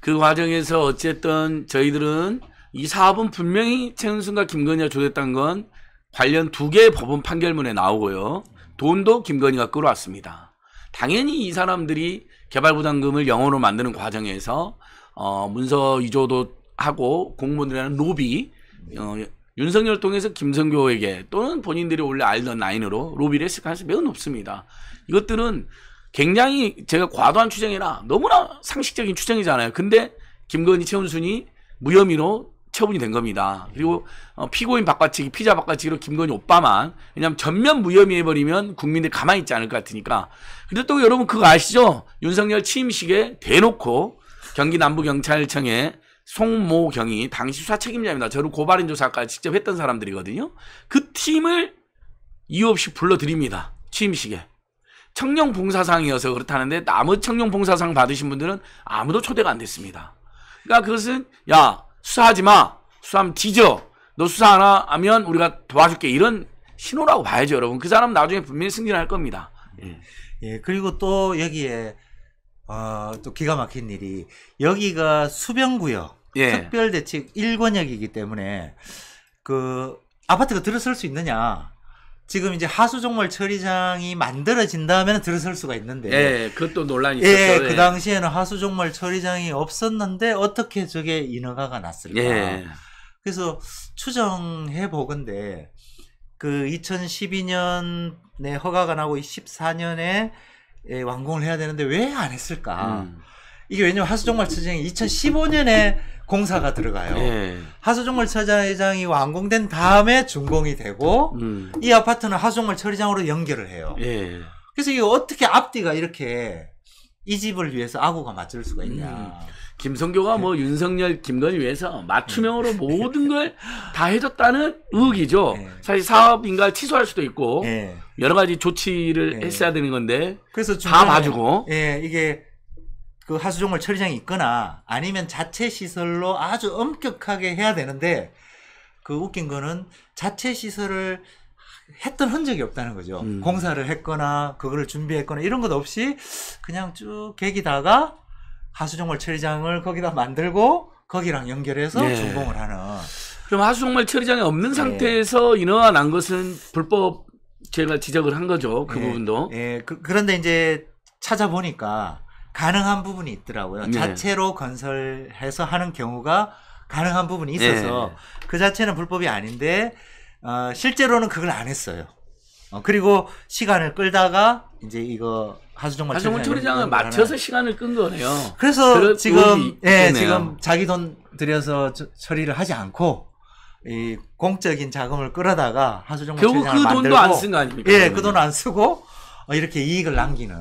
그 과정에서 어쨌든 저희들은 이 사업은 분명히 최은순과 김건희가 조졌던 건 관련 두 개의 법원 판결문에 나오고요. 돈도 김건희가 끌어왔습니다. 당연히 이 사람들이 개발부담금을 영어로 만드는 과정에서 어, 문서 위조도 하고 공무원이라는 로비 어, 윤석열 통해서 김성교에게 또는 본인들이 원래 알던 라인으로 로비를 했을 가능성이 매우 높습니다. 이것들은 굉장히 제가 과도한 추정이라 너무나 상식적인 추정이잖아요. 근데 김건희 최은순이 무혐의로 처분이 된 겁니다. 그리고 어, 피고인 바깥치기, 피자 바깥치기로 김건희 오빠만 왜냐면 전면 무혐의해버리면 국민들 가만히 있지 않을 것 같으니까. 근데 또 여러분 그거 아시죠? 윤석열 취임식에 대놓고 경기 남부경찰청에 송모 경이 당시 수사 책임자입니다. 저를 고발인 조사까지 직접 했던 사람들이거든요. 그 팀을 이유 없이 불러드립니다. 취임식에. 청룡봉사상이어서 그렇다는데 나무 청룡봉사상 받으신 분들은 아무도 초대가 안 됐습니다. 그러니까 그것은 야 수사하지 마. 수사하면 뒤져. 너 수사 하나 하면 우리가 도와줄게. 이런 신호라고 봐야죠, 여러분. 그 사람 나중에 분명히 승진할 겁니다. 예. 예 그리고 또 여기에 어, 또 기가 막힌 일이 여기가 수변구역 예. 특별대책 1권역이기 때문에 그 아파트가 들어설 수 있느냐 지금 이제 하수종말 처리장이 만들어진 다음에는 들어설 수가 있는데. 예, 그것도 논란이 예, 있었죠. 그 예, 그 당시에는 하수종말 처리장이 없었는데 어떻게 저게 인허가가 났을까. 예. 그래서 추정해 보건데 그 2012년에 허가가 나고 14년에 예, 완공을 해야 되는데 왜 안 했을까? 음. 이게 왜냐면 하수종말 처리장이 2015년에 공사가 들어가요. 예. 하수종을 처리장이 완공된 다음에 준공이 되고 음. 이 아파트는 하수종을 처리장으로 연결을 해요. 예. 그래서 이게 어떻게 앞뒤가 이렇게 이 집을 위해서 아구가 맞출 수가 있냐. 음. 김성교가 뭐 윤석열, 김건희 위해서 맞춤형으로 음. 모든 걸 다 (laughs) 해줬다는 의혹이죠. 네. 사실 사업인가를 취소할 수도 있고 예. 여러 가지 조치를 예. 했어야 되는 건데 그래서 다 봐주고. 예, 이게 그 하수종을 처리장이 있거나 아니면 자체 시설로 아주 엄격하게 해야 되는데 그 웃긴 거는 자체 시설을 했던 흔적이 없다는 거죠. 음. 공사를 했거나 그거를 준비했거나 이런 것 없이 그냥 쭉 개기다가 하수종말 처리장을 거기다 만들고 거기랑 연결해서 네. 준공을 하는. 그럼 하수종말 처리장이 없는 네. 상태에서 네. 인허가 난 것은 불법 제가 지적을 한 거죠. 그 네. 부분도. 예. 그, 런데 이제 찾아보니까 가능한 부분이 있더라고요. 네. 자체로 건설해서 하는 경우가 가능한 부분이 있어서 네. 그 자체는 불법이 아닌데 어, 실제로는 그걸 안 했어요. 어, 그리고 시간을 끌다가 이제 이거 하수정말 하수정 처리장을 맞춰서 시간을 끈 거네요. 그래서 지금 예네 지금 자기 돈 들여서 저, 처리를 하지 않고 이 공적인 자금을 끌어다가 하수정물 처리장 만들고 그 돈도 안 쓴 거 아닙니까? 예, 그 돈안 그 쓰고 어, 이렇게 이익을 남기는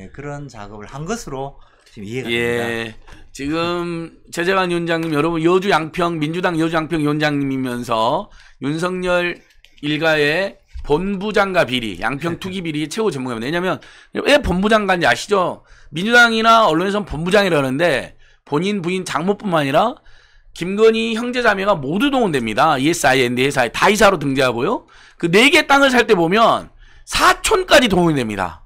예, 그런 작업을 한 것으로 지금 이해가 예, 됩니다. 지금 최재관 위원장님 여러분 여주 양평 민주당 여주 양평 위원장님이면서 윤석열 일가의 본부장과 비리, 양평 네. 투기 비리 최고 전문가입니다. 왜냐하면 왜 본부장관인지 아시죠? 민주당이나 언론에서는 본부장이라는데 본인 부인 장모뿐만 아니라 김건희 형제 자매가 모두 동원됩니다. ESI, ND 회사에 다 이사로 등재하고요. 그 네 개 땅을 살 때 보면 사촌까지 동원됩니다.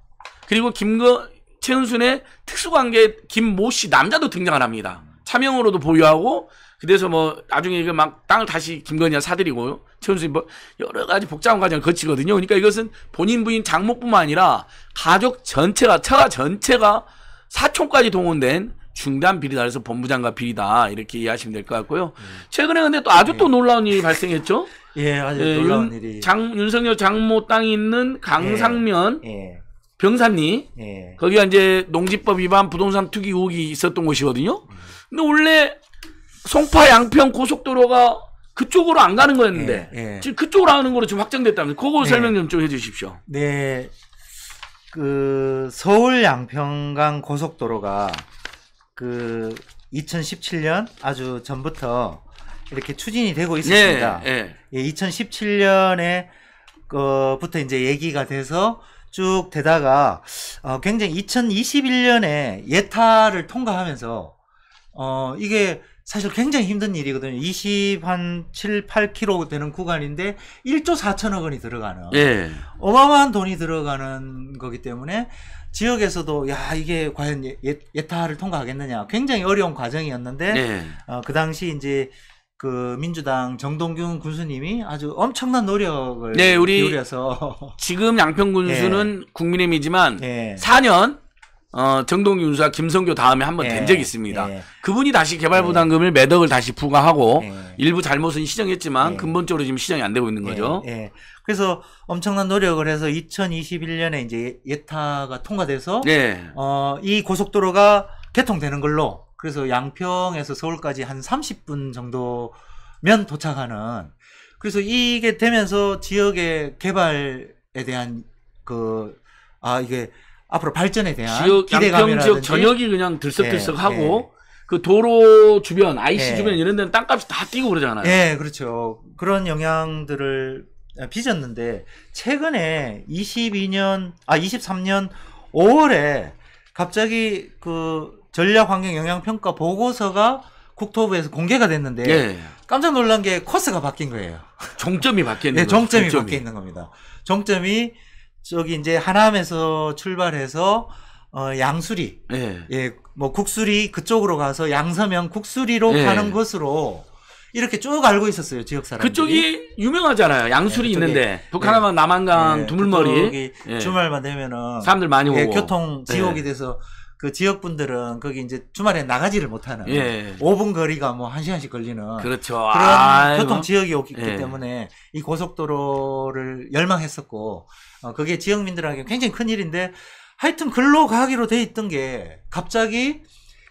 그리고 김거 최은순의 특수관계 김모 씨 남자도 등장을 합니다. 차명으로도 보유하고 그래서 뭐 나중에 이거 막 땅을 다시 김건희가 사들이고 최은순이 뭐 여러 가지 복잡한 과정을 거치거든요. 그러니까 이것은 본인 부인 장모뿐만 아니라 가족 전체가 처가 전체가 사촌까지 동원된 중단 비리다 해서 본부장과 비리다 이렇게 이해하시면 될 것 같고요. 음. 최근에 근데 또 아주 또 예. 놀라운 일이 발생했죠. (laughs) 예, 아주 예, 놀라운 윤, 일이. 장, 윤석열 장모 땅이 있는 강상면 예. 예. 병산리 예. 거기가 이제 농지법 위반 부동산 투기 의혹이 있었던 곳이거든요. 음. 근데 원래 송파 양평 고속도로가 그쪽으로 안 가는 거였는데 예, 예. 지금 그쪽으로 가는 거로 지금 확정됐다면서 그거 예. 설명 좀 좀 해주십시오. 네, 그 서울 양평강 고속도로가 그 2017년 아주 전부터 이렇게 추진이 되고 있었습니다. 네, 예, 2017년에 예, 그부터 이제 얘기가 돼서 쭉 되다가 어, 굉장히 2021년에 예타를 통과하면서 어, 이게 사실 굉장히 힘든 일이거든요. 20 한 7, 8km 되는 구간인데 1조 4천억 원이 들어가는 예. 어마어마한 돈이 들어가는 거기 때문에 지역에서도 야 이게 과연 예, 예 타를 통과하겠느냐 굉장히 어려운 과정이었는데 예. 어, 그 당시 이제 그 민주당 정동균 군수님이 아주 엄청난 노력을 네, 우리 기울여서 (laughs) 지금 양평 군수는 네. 국민의힘이지만 네. 예. 4년 어, 정동균 군수와 김성교 다음에 한 번 된 예. 적이 있습니다. 그분이 다시 개발부담금을 네. 매덕을 다시 부과하고 일부 잘못은 시정했지만 근본적으로 지금 시정이 안 되고 있는 거죠. 그래서 엄청난 노력을 해서 2021년에 이제 예타가 통과돼서 어, 이 고속도로가 개통되는 걸로 그래서 양평에서 서울까지 한 30분 정도면 도착하는 그래서 이게 되면서 지역의 개발에 대한 그 아 이게 앞으로 발전에 대한 지역 양평 지역 전역이 그냥 들썩들썩하고 예, 예. 그 도로 주변, IC 예. 주변 이런 데는 땅값이 다 뛰고 그러잖아요. 예, 그렇죠. 그런 영향들을 빚었는데 최근에 22년 아 23년 5월에 갑자기 그 전략 환경 영향 평가 보고서가 국토부에서 공개가 됐는데 네. 깜짝 놀란 게 코스가 바뀐 거예요. 정점이 바뀌는 네, 정점이, 정점이 바뀌어 있는 겁니다. 정점이 저기 이제 하남에서 출발해서 어 양수리 네. 예. 예뭐 국수리 그쪽으로 가서 양서면 국수리로 네. 가는 것으로 이렇게 쭉 알고 있었어요 지역 사람들이 그쪽이 유명하잖아요 양수리 네, 있는데 북한하면 남한강 두물머리 네, 주말만 되면은 사람들 많이 오고 교통 지옥이 돼서 그 지역 분들은 거기 이제 주말에 나가지를 못하는 예. 5분 거리가 뭐 1시간씩 걸리는 그렇죠. 그런 교통 지역이 있기 예. 때문에 이 고속도로를 열망했었고 어, 그게 지역민들에게 굉장히 큰 일인데 하여튼 글로 가기로 돼 있던 게 갑자기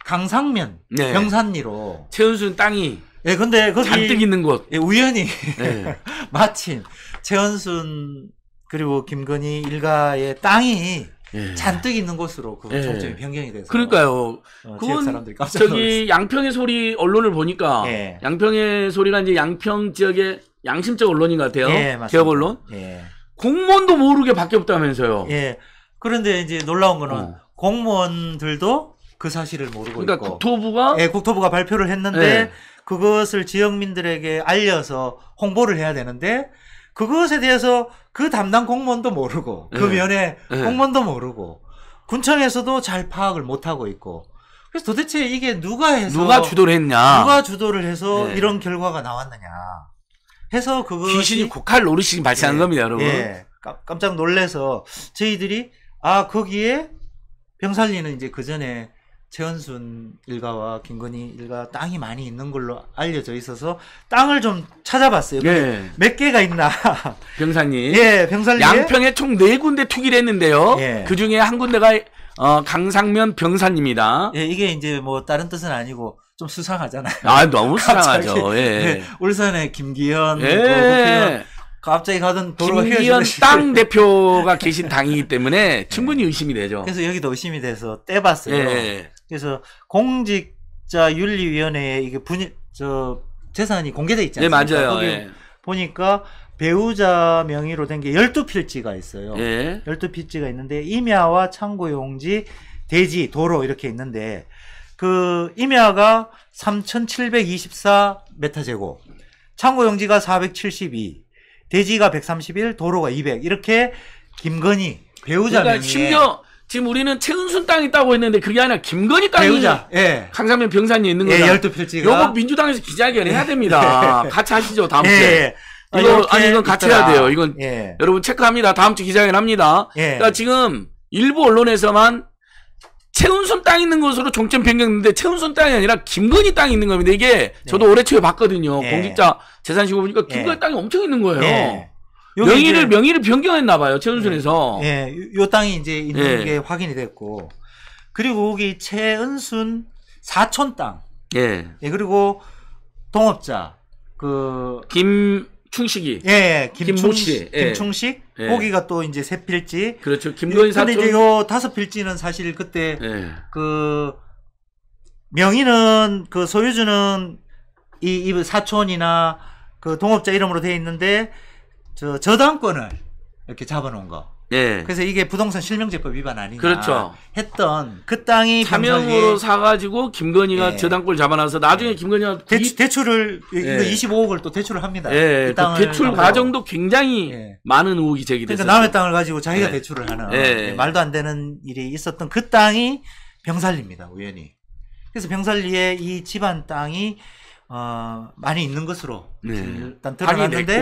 강상면 네. 병산리로 최은순 땅이 예 근데 거기 잔뜩 있는 곳 예, 우연히 네. (laughs) 마침 최은순 그리고 김건희 일가의 땅이 예. 잔뜩 있는 곳으로 그정점이 예. 변경이 돼서 그러니까요. 어, 그건 사람들이 깜짝 저기 양평의 소리 언론을 보니까 예. 양평의 소리가 이제 양평 지역의 양심적 언론인 것 같아요. 예, 맞습니다. 개혁 언론. 예. 공무원도 모르게 밖에 없다면서요 예. 그런데 이제 놀라운 거는 어. 공무원들도 그 사실을 모르고 그러니까 있고. 국토부가 예, 국토부가 발표를 했는데 예. 그것을 지역민들에게 알려서 홍보를 해야 되는데 그것에 대해서 그 담당 공무원도 모르고 그 네. 면에 네. 공무원도 모르고 군청에서도 잘 파악을 못 하고 있고 그래서 도대체 이게 누가 해서 누가 주도를 했냐 누가 주도를 해서 네. 이런 결과가 나왔느냐 해서 그거 귀신이 국할 노릇이 발생한 예, 겁니다, 여러분. 예, 깜짝 놀래서 저희들이 아 거기에 병살리는 이제 그 전에 최은순 일가와 김건희 일가 땅이 많이 있는 걸로 알려져 있어서 땅을 좀 찾아봤어요. 예. 몇 개가 있나. (laughs) 병산리. 예, 병산리. 양평에 총 네 군데 투기를 했는데요. 예. 그 중에 한 군데가 어, 강상면 병산입니다. 예, 이게 이제 뭐 다른 뜻은 아니고 좀 수상하잖아요. 아, 너무 (laughs) 수상하죠. 예. 예. 울산의 김기현, 예. 뭐 갑자기 가던 김기현 땅 (laughs) 대표가 계신 당이기 때문에 충분히 의심이 되죠. 그래서 여기도 의심이 돼서 떼봤어요. 예. 그래서 공직자 윤리위원회에 이게 분이 저 재산이 공개돼 있잖않습 네, 맞아요. 거기 예. 보니까 배우자 명의로 된게 열두 필지가 있어요. 예. 열두 예. 필지가 있는데 임야와 창고용지, 대지, 도로 이렇게 있는데 그 임야가 3,724 메타제곱, 창고용지가 472, 대지가 131, 도로가 200 이렇게 김건희 배우자 그러니까 명의에 10년 지금 우리는 최은순 땅 있다고 했는데 그게 아니라 김건희 땅이 배우자. 예. 강사면 병산이 있는 거다. 예, 열두 필지가. 요거 민주당에서 기자회견 해야 됩니다. (laughs) 예. 같이 하시죠 다음 주에. 예. 아, 이거 아니 이건 같이 있더라. 해야 돼요. 이건 예. 여러분 체크합니다. 다음 주 기자회견 합니다. 예. 그러니까 지금 일부 언론에서만 최은순 땅 있는 것으로 종점 변경했는데 최은순 땅이 아니라 김건희 땅이 있는 겁니다. 이게 저도 네. 올해 초에 봤거든요. 예. 공직자 재산 신고 보니까 예. 김건희 땅이 엄청 있는 거예요. 명의를 명의를 변경했나 봐요 최은순에서. 예, 예, 요, 요 땅이 이제 있는 예. 게 확인이 됐고 그리고 여기 최은순 사촌 땅. 예. 예 그리고 동업자 그 김충식이. 예, 예 김충식. 김 예. 김충식. 예. 거기가 또 이제 세 필지. 그렇죠. 김건희 사촌. 근데 이제 요 다섯 필지는 사실 그때 그 명의는 그 소유주는 이, 이 사촌이나 그 동업자 이름으로 돼 있는데 저 저당권을 이렇게 잡아놓은 거. 예. 그래서 이게 부동산 실명제법 위반 아닌가 그렇죠. 했던 그 땅이 차명으로 사가지고 김건희가 예. 저당권 을 잡아놔서 나중에 예. 김건희가 대출, 대출을 예. 25억을 또 대출을 합니다. 예. 그그 대출 하고. 과정도 굉장히 예. 많은 의혹이 제기됐어요. 그러니까 남의 땅을 가지고 자기가 예. 대출을 하는 예. 말도 안 되는 일이 있었던 그 땅이 병살리입니다. 우연히. 그래서 병살리의 이 집안 땅이 어, 많이 있는 것으로 네. 일단 드러났는데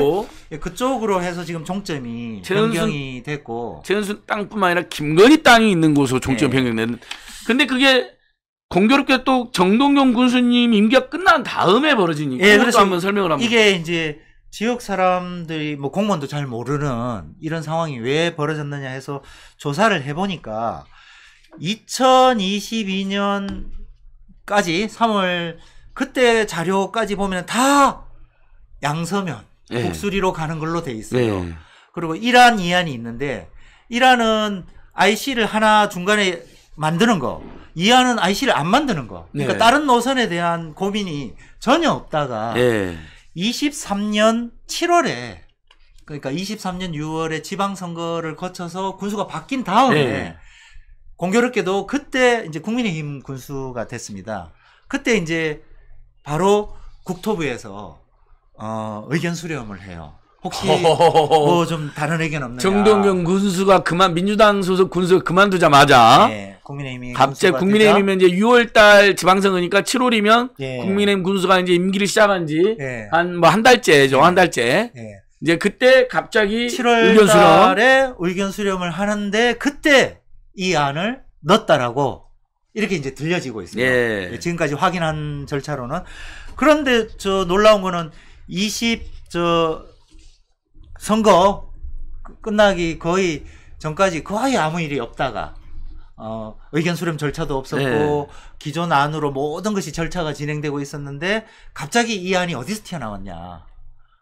예, 그쪽으로 해서 지금 종점이 변경이 됐고 최은순 땅뿐만 아니라 김건희 땅이 있는 곳으로 종점 네. 변경된 근데 그게 공교롭게 또 정동영 군수님 임기가 끝난 다음에 벌어진 일이 네, 한번 설명을 한번 이게 이제 지역 사람들이 뭐 공무원도 잘 모르는 이런 상황이 왜 벌어졌느냐 해서 조사를 해보니까 2022년까지 3월 그때 자료까지 보면 다 양서면 예. 복수리로 가는 걸로 돼 있어요. 예. 그리고 이란 이안이 있는데 이란은 IC를 하나 중간에 만드는 거, 이안은 IC를 안 만드는 거. 그러니까 예. 다른 노선에 대한 고민이 전혀 없다가 23년 예. 7월에 그러니까 23년 6월에 지방선거를 거쳐서 군수가 바뀐 다음에 예. 공교롭게도 그때 이제 국민의힘 군수가 됐습니다. 그때 이제 바로 국토부에서 어, 의견 수렴을 해요. 혹시 (laughs) 뭐 좀 다른 의견 없나요? 정동경 군수가 그만 민주당 소속 군수 그만두자마자 네, 예, 국민의힘 갑자기 국민의힘이면 이제 6월달 지방선거니까 7월이면 네. 예. 국민의힘 군수가 이제 임기를 시작한 지한 예. 뭐한 달째죠 한 달째. 이제 그때 갑자기 7월달에 의견 수렴을 하는데 그때 이 안을 넣었다라고 이렇게 이제 들려지고 있습니다. 예. 예. 지금까지 확인한 절차로는 그런데 저 놀라운 거는 20 저 선거 끝나기 거의 전까지 거의 아무 일이 없다가 어 의견 수렴 절차도 없었고 네. 기존 안으로 모든 것이 절차가 진행되고 있었는데 갑자기 이 안이 어디서 튀어나왔냐?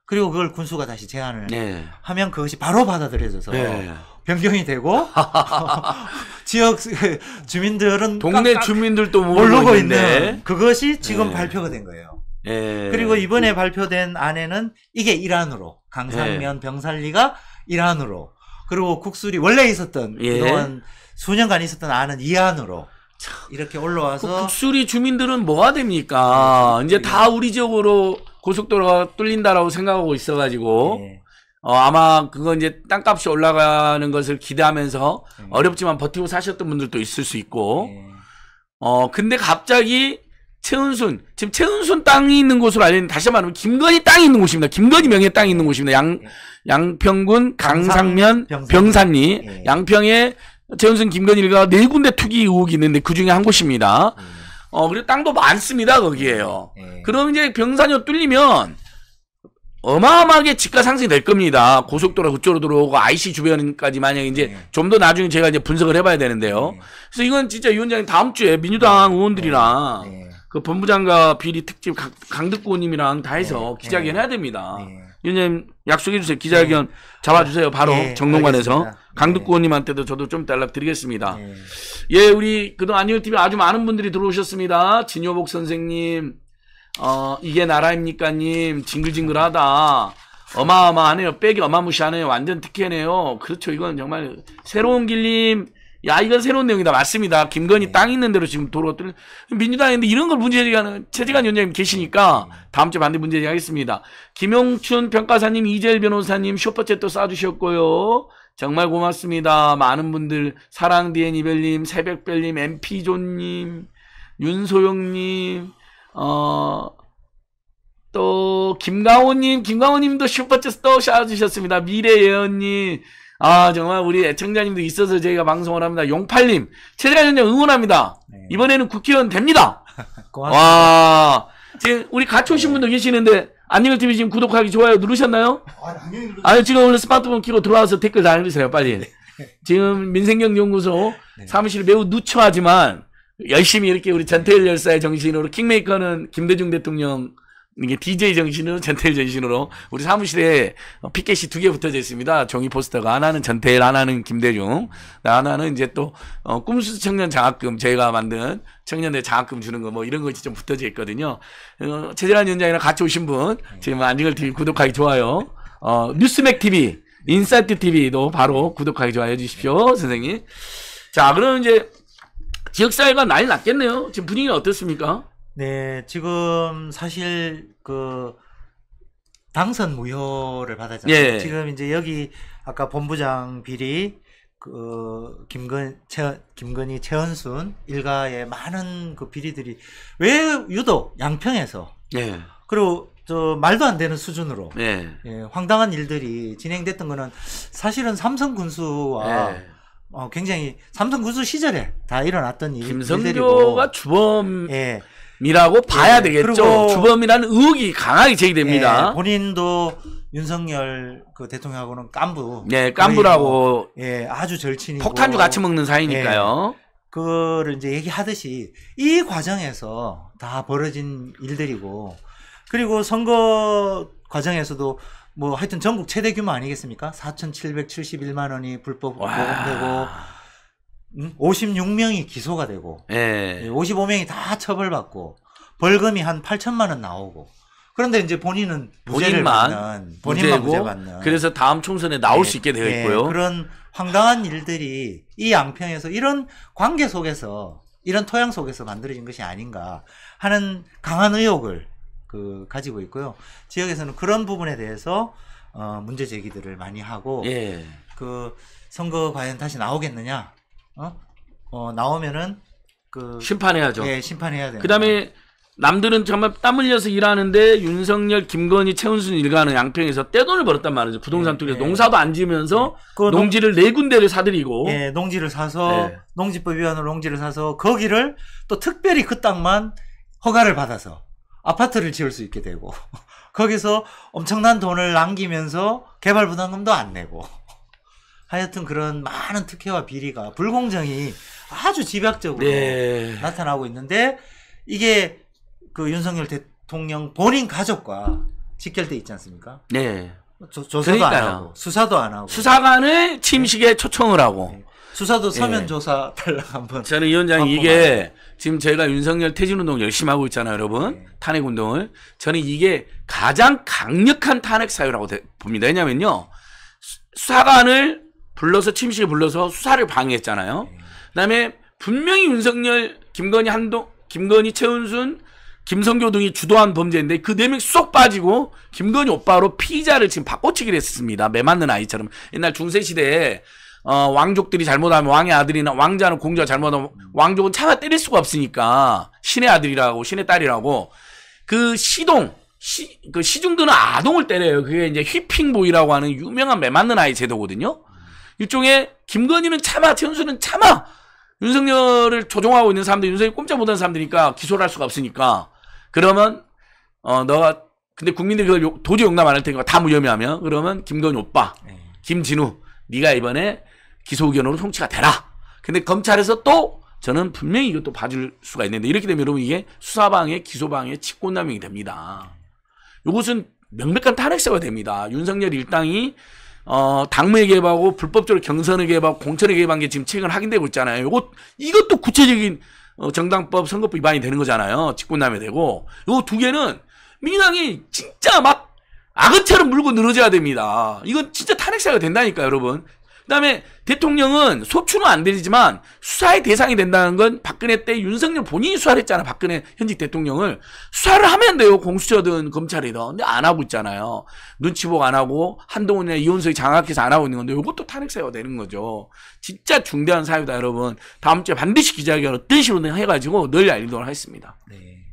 그리고 그걸 군수가 다시 제안을 네. 하면 그것이 바로 받아들여져서 네. 변경이 되고 (laughs) 지역 주민들은 동네 주민들도 모르고 있는 그것이 지금 네. 발표가 된 거예요. 네. 그리고 이번에 그 발표된 안에는 이게 일환으로 강산면 네. 병살리가 일환으로 그리고 국수리 원래 있었던 예. 그동안 수년간 있었던 안은 이안으로 이렇게 올라와서 그 국수리 주민들은 뭐가 됩니까? 네, 이제 다 우리 지역으로 고속도로가 뚫린다라고 생각하고 있어가지고 네. 어, 아마 그거 이제 땅값이 올라가는 것을 기대하면서 네. 어렵지만 버티고 사셨던 분들도 있을 수 있고 네. 어 근데 갑자기 최은순 지금 최은순 땅이 있는 곳으로 알려진 다시 말하면 김건희 땅이 있는 곳입니다. 김건희 명의 땅이 있는 곳입니다. 양 양평군 강상면 병산리 양평에 최은순 김건희 가네 군데 투기 의혹이 있는데 그 중에 한 곳입니다. 음. 어, 그리고 땅도 많습니다, 거기에요. 네. 그럼 이제 병산역 뚫리면 어마어마하게 집가 상승이 될 겁니다. 고속도로 그쪽으로 들어오고 IC 주변까지 만약에 이제 네. 좀더 나중에 제가 이제 분석을 해봐야 되는데요. 네. 그래서 이건 진짜 위원장님 다음 주에 민주당 네. 의원들이랑 네. 그 본부장과 비리 특집 강득구님이랑 다 해서 네, 기자회견 네. 해야 됩니다. 네. 위원님 약속해 주세요. 기자회견 네. 잡아주세요. 바로 네, 정동관에서 강득구님한테도 저도 좀 연락 드리겠습니다. 예, 우리 그동안 안녕 TV 아주 많은 분들이 들어오셨습니다. 진효복 선생님, 어 이게 나라입니까님, 징글징글하다. 어마어마하네요. 빼기 어마무시하네요. 완전 특혜네요. 그렇죠. 이건 정말 새로운 길님. 야 이건 새로운 내용이다 맞습니다. 김건희 네. 땅 있는 대로 지금 도로가 뚫려 민주당인데 이런 걸 문제제기하는 최재관 위원장님 계시니까 네. 다음 주에 반대 문제제기하겠습니다. 김용춘 평가사님 이재일 변호사님 쇼퍼챗도 쏴주셨고요. 정말 고맙습니다. 많은 분들 사랑 디엔 이별님 새벽별님 MP존님 윤소영님 어. 또 김강호님, 김강호님도 슈퍼챗 또 쏴주셨습니다. 미래예언님, 아 정말 우리 애청자님도 있어서 저희가 방송을 합니다. 용팔님 최재한님 응원합니다. 네. 이번에는 국회의원 됩니다. (laughs) 고맙습니다. 와 지금 우리 같이 오신 네. 분도 계시는데 안녕을 TV 지금 구독하기 좋아요 누르셨나요? 아 당연히 누르. 아 지금 오늘 스마트폰 키로 들어와서 댓글 달아주세요 빨리. 네. 지금 민생경연구소 네. 사무실 매우 누추하지만 열심히 이렇게 우리 전태일 열사의 정신으로 킹메이커는 김대중 대통령 이게 DJ 정신으로 전태일 정신으로 우리 사무실에 피켓이 두 개 붙어져 있습니다. 종이 포스터가 하나는 전태일, 하나는 김대중, 네, 하나는 이제 또 어, 꿈수 청년 장학금 저희가 만든 청년들 장학금 주는 거 뭐 이런 것이 좀 붙어져 있거든요. 어, 최재란 위원장이랑 같이 오신 분 지금 안진걸 TV 구독하기 좋아요. 어, 뉴스맥 TV, 인사이트 TV도 바로 구독하기 좋아해 주십시오, 선생님. 자, 그럼 이제 지역사회가 난이 났겠네요. 지금 분위기는 어떻습니까? 네, 지금 사실 그 당선 무효를 받았잖아요. 예. 지금 이제 여기 아까 본부장 비리 그 김근 최 김근희 최은순 일가의 많은 그 비리들이 왜 유독 양평에서 예. 그리고 저 말도 안 되는 수준으로 예. 예, 황당한 일들이 진행됐던 거는 사실은 삼성 군수와 예. 어, 굉장히 삼성 군수 시절에 다 일어났던 일, 일들이고 김성교가 주범 예. 미라고 예, 봐야 예, 되겠죠. 주범이라는 의혹이 강하게 제기됩니다. 예, 본인도 윤석열 그 대통령하고는 깐부. 네, 깐부라고. 예, 아주 절친이고. 폭탄주 같이 먹는 사이니까요. 예, 그거를 이제 얘기하듯이 이 과정에서 다 벌어진 일들이고 그리고 선거 과정에서도 뭐 하여튼 전국 최대 규모 아니겠습니까? 4,771만 원이 불법 보금되고 56명이 기소가 되고 예. 55명이 예, 다 처벌받고 벌금이 한 8천만 원 나오고 그런데 이제 본인은 무죄를 본인만 받는 본인만 무죄 받는 그래서 다음 총선에 나올 예. 수 있게 되어 있고요. 예. 그런 황당한 일들이 이 양평에서 이런 관계 속에서 이런 토양 속에서 만들어진 것이 아닌가 하는 강한 의혹을 그 가지고 있고요. 지역에서는 그런 부분에 대해서 어 문제 제기들을 많이 하고 예. 그 선거 과연 다시 나오겠느냐 어? 어 나오면은 그 심판해야죠. 예, 심판해야 돼 그다음에 남들은 정말 땀 흘려서 일하는데 윤석열, 김건희, 최은순 일가는 양평에서 떼돈을 벌었단 말이죠. 부동산 투기에 예, 예. 농사도 안 지으면서 예. 그 농지를 농... 네 군데를 사들이고 예, 농지를 사서 네. 농지법 위반으로 농지를 사서 거기를 또 특별히 그 땅만 허가를 받아서 아파트를 지을 수 있게 되고 (laughs) 거기서 엄청난 돈을 남기면서 개발 부담금도 안 내고 하여튼 그런 많은 특혜와 비리가 불공정이 아주 집약적으로 네. 나타나고 있는데 이게 그 윤석열 대통령 본인 가족과 직결돼 있지 않습니까? 네. 조, 조사도 그러니까요. 안 하고 수사도 안 하고 수사관을 침식에 네. 초청을 하고 네. 수사도 네. 서면 네. 조사 달랑 한번 저는 위원장 이게 지금 저가 윤석열 퇴진 운동 열심히 하고 있잖아요 여러분 네. 탄핵 운동을 저는 이게 가장 강력한 탄핵 사유라고 봅니다 왜냐면요 수사관을 불러서 침실 불러서 수사를 방해했잖아요. 그다음에 분명히 윤석열, 김건희 한동, 김건희 최은순, 김성교 등이 주도한 범죄인데 그 내명 네 쏙 빠지고 김건희 오빠로 피자를 지금 바꿔치기를 했습니다. 매 맞는 아이처럼 옛날 중세 시대에 어, 왕족들이 잘못하면 왕의 아들이나 왕자는 공주가 잘못하면 왕족은 차마 때릴 수가 없으니까 신의 아들이라고 신의 딸이라고 그 시동 시, 그 시중드는 아동을 때려요. 그게 이제 휘핑보이라고 하는 유명한 매 맞는 아이 제도거든요. 일종의 김건희는 참아, 최은수는 참아. 윤석열을 조종하고 있는 사람들, 윤석열 꼼짝 못하는 사람들이니까 기소를 할 수가 없으니까. 그러면 어 너가 근데 국민들이 그걸 요, 도저히 용납 안 할 테니까 다 무혐의하면 그러면 김건희 오빠, 네. 김진우 네가 이번에 기소 의견으로 송치가 되라. 근데 검찰에서 또 저는 분명히 이것도 봐줄 수가 있는데 이렇게 되면 여러분 이게 수사방해, 기소방해, 직권남용이 됩니다. 이것은 명백한 탄핵사가 됩니다. 윤석열 일당이 어, 당무에 개입하고 불법적으로 경선에 개입하고 공천에 개입한 게 지금 최근 확인되고 있잖아요. 요것 이것도 구체적인 어, 정당법 선거법 위반이 되는 거잖아요. 직권남용되고 요 두 개는 민주당이 진짜 막 악어처럼 물고 늘어져야 됩니다. 이건 진짜 탄핵사가 된다니까 여러분. 그다음에 대통령은 소추는 안 되지만 수사의 대상이 된다는 건 박근혜 때 윤석열 본인이 수사를 했잖아. 박근혜 현직 대통령을 수사를 하면 돼요. 공수처든 검찰이든. 근데 안 하고 있잖아요. 눈치 보고 안 하고 한동훈이나 이혼석이 장악해서 안 하고 있는 건데 이것도 탄핵 사유가 되는 거죠. 진짜 중대한 사유다, 여러분. 다음 주에 반드시 기자회견 어떤 식으로 해 가지고 널리 알리도록 하겠습니다. 네.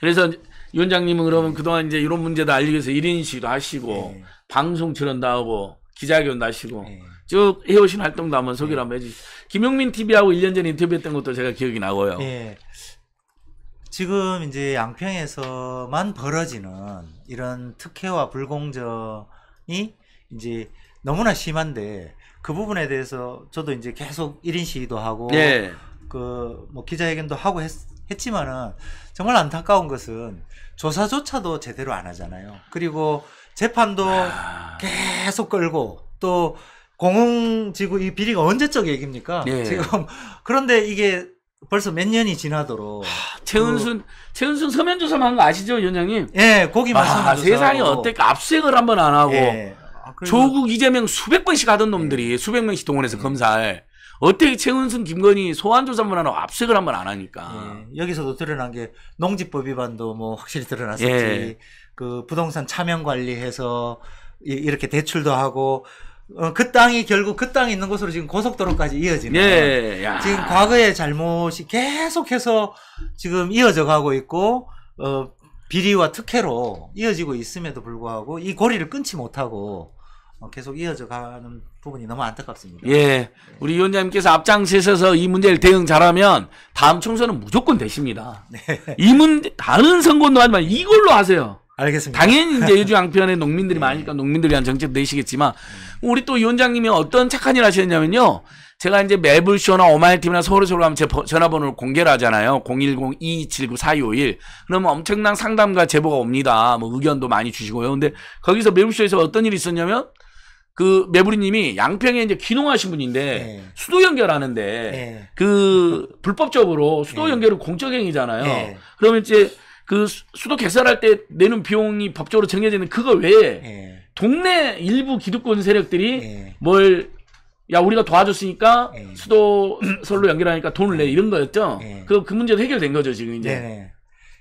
그래서 위원장님은 그러면 그동안 이제 이런 문제도 알리기 위해서 1인 시도 하시고 네. 방송 출연도 하고 기자회견 나시고 네. 예. 쭉 해오신 활동도 한번 소개를 네. 한번 해주시죠. 김용민 TV하고 1년 전에 인터뷰했던 것도 제가 기억이 나고요. 네. 지금 이제 양평에서만 벌어지는 이런 특혜와 불공정이 이제 너무나 심한데 그 부분에 대해서 저도 이제 계속 1인 시위도 하고 네. 그뭐 기자회견도 하고 했, 했지만은 정말 안타까운 것은 조사조차도 제대로 안 하잖아요. 그리고 재판도 아... 계속 끌고 또공공지구이 비리가 언제적 얘기입니까? 예. 지금 그런데 이게 벌써 몇 년이 지나도록 하, 최은순 그, 최은순 서면 조사만 한 거 아시죠, 위원장님? 예, 거기만 아, 세상이 어때? 까 압수색을 한번 안 하고 예. 아, 조국 이재명 수백 번씩 하던 놈들이 예. 수백 명씩 동원해서 예. 검사할 어떻게 최은순, 김건희 소환조사만 하나 압색을 한번 안 하니까. 예, 여기서도 드러난 게 농지법 위반도 뭐 확실히 드러났었지. 예. 그 부동산 차명 관리해서 이렇게 대출도 하고 어, 그 땅이 결국 그 땅이 있는 곳으로 지금 고속도로까지 이어지는 예, 야. 지금 과거의 잘못이 계속해서 지금 이어져 가고 있고 어, 비리와 특혜로 이어지고 있음에도 불구하고 이 고리를 끊지 못하고 어, 계속 이어져 가는 부분이 너무 안타깝습니다. 예. 우리 위원장님께서 앞장서서이 문제를 대응 잘하면 다음 총선은 무조건 되십니다. 네. 이 문, 다른 선거도 하지만 이걸로 하세요. 알겠습니다. 당연히 이제 유주양편에 (laughs) 농민들이 네. 많으니까 농민들이 한 정책 내시겠지만 음. 우리 또 위원장님이 어떤 착한 일 하셨냐면요. 제가 이제 매블쇼나 오마이TV나 서울에서 가면 제 전화번호를 공개를 하잖아요. 010-279-4251. 그러면 엄청난 상담과 제보가 옵니다. 뭐 의견도 많이 주시고요. 근데 거기서 매블쇼에서 어떤 일이 있었냐면 그 매부리님이 양평에 이제 귀농하신 분인데 네. 수도 연결하는데 네. 그 불법적으로 수도 네. 연결은 공적행위잖아요. 네. 그러면 이제 그 수도 개설할 때 내는 비용이 법적으로 정해지는 그거 외에 네. 동네 일부 기득권 세력들이 뭘 야 우리가 도와줬으니까 수도설로 (clears throat) 연결하니까 돈을 내 이런 거였죠. 그그 그 문제도 해결된 거죠 지금 이제.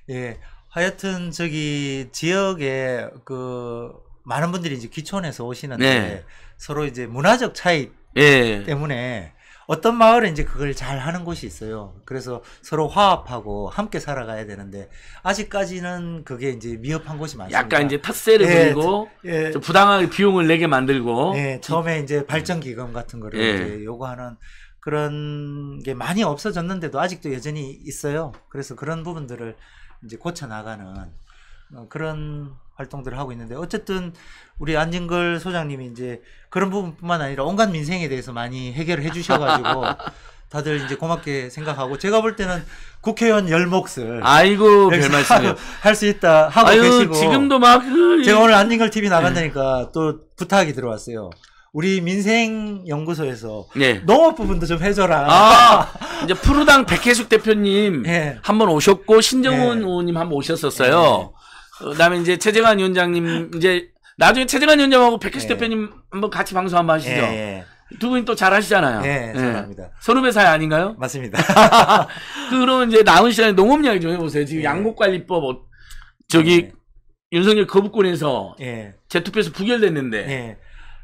예. 하여튼 저기 지역에 그 많은 분들이 이제 귀촌에서 오시는데 네. 서로 이제 문화적 차이 예. 때문에 어떤 마을은 이제 그걸 잘 하는 곳이 있어요. 그래서 서로 화합하고 함께 살아가야 되는데 아직까지는 그게 이제 미흡한 곳이 많습니다. 약간 이제 텃세를 예, 부리고 예. 부당하게 비용을 내게 만들고 예, 처음에 이제 발전 기금 같은 거를 예. 이제 요구하는 그런 게 많이 없어졌는데도 아직도 여전히 있어요. 그래서 그런 부분들을 이제 고쳐 나가는 어, 그런 활동들을 하고 있는데 어쨌든 우리 안진걸 소장님이 이제 그런 부분뿐만 아니라 온갖 민생에 대해서 많이 해결을 해주셔가지고 (laughs) 다들 이제 고맙게 생각하고 제가 볼 때는 국회의원 열몫을 아이고 별말씀할수 있다 하고 아유, 계시고 지금도 막 그 제가 오늘 안진걸 TV 나간다니까 네. 또 부탁이 들어왔어요. 우리 민생연구소에서 네. 농업 부분도 좀 해줘라. 아, 이제 푸르당 백혜숙 대표님 네. 한번 오셨고 신정훈 의원님 한 번 오셨었어요. 그다음에 이제 최재관 위원장님 이제 나중에 최재관 위원장하고 백혜수 예. 대표님 한번 같이 방송 한번 하시죠. 예, 예. 두 분이 또 잘하시잖아요. 예, 예, 잘합니다. 선후배 사이 아닌가요? 맞습니다. (laughs) 그럼 이제 나은 시간에 농업 이야기 좀 해보세요. 지금 예. 양곡관리법 어, 저기 윤석열 거부권에서 재투표에서 부결됐는데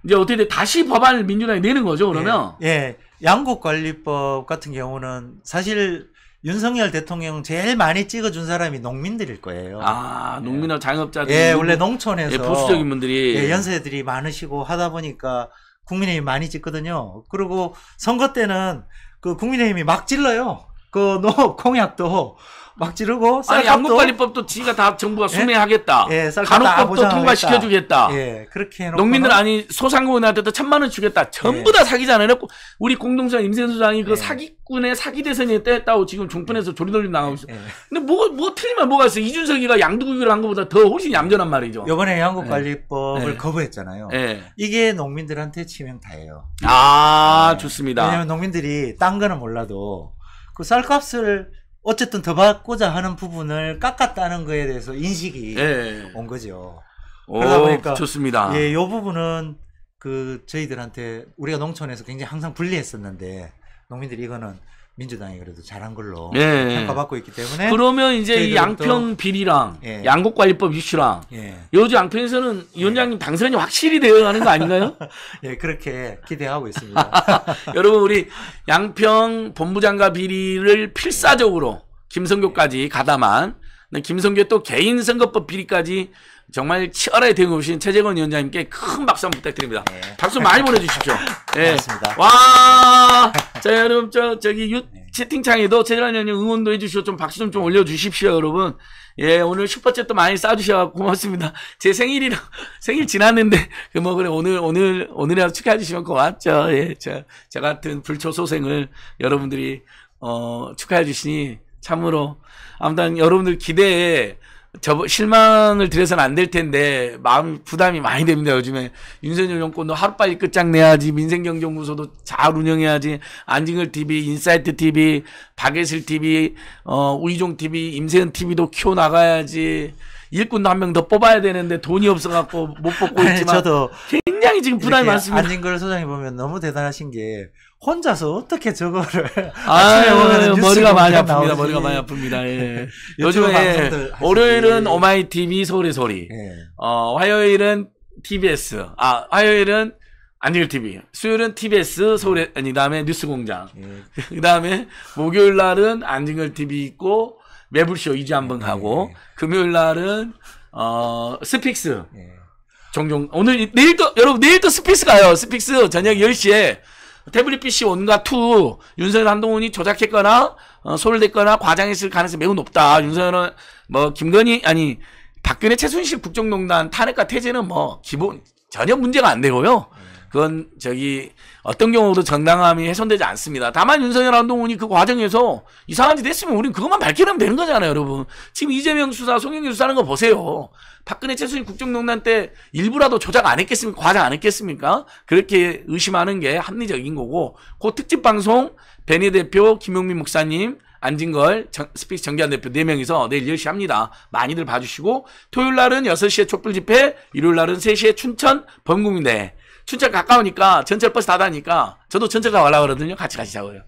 이제 어떻게 다시 법안을 민주당이 내는 거죠? 그러면 예. 양곡관리법 같은 경우는 사실 윤석열 대통령 제일 많이 찍어준 사람이 농민들일 거예요. 아, 농민하고 예. 자업자들 예, 원래 농촌에서. 예, 보수적인 분들이. 예, 연세들이 많으시고 하다 보니까 국민의힘 많이 찍거든요. 그리고 선거 때는 그 국민의힘이 막찔러요그 농업 공약도 막 지르고 쌀 양국관리법도 지가 다 정부가 수매하겠다 예, 예 간호법도 통과시켜주겠다. 예, 그렇게 해놓고 농민들 아니 소상공인한테도 천만 원 주겠다. 전부 예. 다 사기잖아요. 해고 우리 공동장 임세현 소장이 그 예. 사기꾼의 사기 대선이 됐다고 지금 종편에서 조리돌림 나가고 있어. 예. 근데 뭐뭐 뭐 틀리면 뭐가 있어? 이준석이가 양두국이를 한 것보다 더 훨씬 얌전한 말이죠. 이번에 양국관리법을 예. 거부했잖아요. 이게 농민들한테 치명타예요. 아 좋습니다. 왜냐하면 농민들이 딴 거는 몰라도 그 쌀값을 어쨌든 더 받고자 하는 부분을 깎았다는 거에 대해서 인식이 예. 온 거죠. 그러다 보니까 좋습니다. 예, 요 부분은 그 저희들한테 우리가 농촌에서 굉장히 항상 불리했었는데 농민들이 이거는 민주당이 그래도 잘한 걸로 예. 평가받고 있기 때문에 그러면 이제 이 양평 비리랑 예. 양곡관리법 이슈랑 예. 요즘 양평에서는 위원장님 예. 당선이 확실히 대응하는 거 아닌가요? (laughs) 예 그렇게 기대하고 있습니다. (laughs) 여러분 우리 양평 본부장과 비리를 필사적으로 김성교까지 가담한 김성교 또 개인 선거법 비리까지 정말 치열하게 대응해 주신 최재건 위원장님께 큰 박수 한번 부탁드립니다. 네. 박수 많이 보내주십시오. (laughs) 네. 고맙습니다. 와, 자 여러분 저 저기 유, 네. 채팅창에도 최재건 위원님 응원도 해주시고 좀 박수 좀 좀 올려주십시오, 여러분. 예, 오늘 슈퍼챗도 많이 쏴주셔서 고맙습니다. 제 생일이라 (laughs) 생일 지났는데 그 뭐 그래 오늘 오늘 오늘이라도 축하해 주시면 고맙죠. 예, 저, 저 같은 불초소생을 여러분들이 어 축하해 주시니 참으로 아무튼 여러분들 기대에 저 실망을 드려서는 안 될 텐데 마음 부담이 많이 됩니다. 요즘에 윤석열 정권도 하루빨리 끝장내야지 민생경제연구소도 잘 운영해야지 안징을 TV, 인사이트 TV, 박예슬 TV, 어, 우이종 TV, 임세은 TV도 키워 나가야지. 일꾼도 한 명 더 뽑아야 되는데 돈이 없어갖고 못 뽑고 있지만 아니, 저도 굉장히 지금 부담이 많습니다. 안진걸 소장이 보면 너무 대단하신 게 혼자서 어떻게 저거를 아침에 보면 머리가 많이 아픕니다. 머리가 많이 아픕니다. 요즘에 월요일은 예. 오마이 TV 소리 소리. 예. 어, 화요일은 TBS. 아, 화요일은 안일 TV. 수요일은 TBS 소리 아니 다음에 뉴스 공장. 예. (laughs) 그다음에 목요일 날은 안진걸 TV 있고 매불쇼 2주 한번 예. 가고 금요일 날은 어 스픽스. 예. 종종 오늘 내일 또 여러분 내일 또 스픽스 가요. 스픽스 저녁 10시에 태블릿 PC 1과 2 윤석열 한동훈이 조작했거나 어, 소홀됐거나 과장했을 가능성이 매우 높다. 윤석열은 뭐 김건희 아니 박근혜 최순실 국정농단 탄핵과 태제는 뭐 기본 전혀 문제가 안 되고요. 그건 저기 어떤 경우도 정당함이 훼손되지 않습니다. 다만 윤석열 한동훈이 그 과정에서 이상한 짓 했으면 우린 그것만 밝히면 되는 거잖아요, 여러분. 지금 이재명 수사, 송영길 수사하는 거 보세요. 박근혜 최순희 국정농단 때 일부라도 조작 안 했겠습니까? 과장 안 했겠습니까? 그렇게 의심하는 게 합리적인 거고 그 특집 방송 베니 대표, 김용민 목사님 안진걸, 정, 스피스 정기환 대표 4명이서 내일 10시 합니다. 많이들 봐주시고, 토요일 날은 6시에 촛불 집회, 일요일 날은 3시에 춘천 범국민대 춘천 가까우니까 전철 버스 타 다니까 저도 전철 가려고 그러거든요. 같이 가시자고요.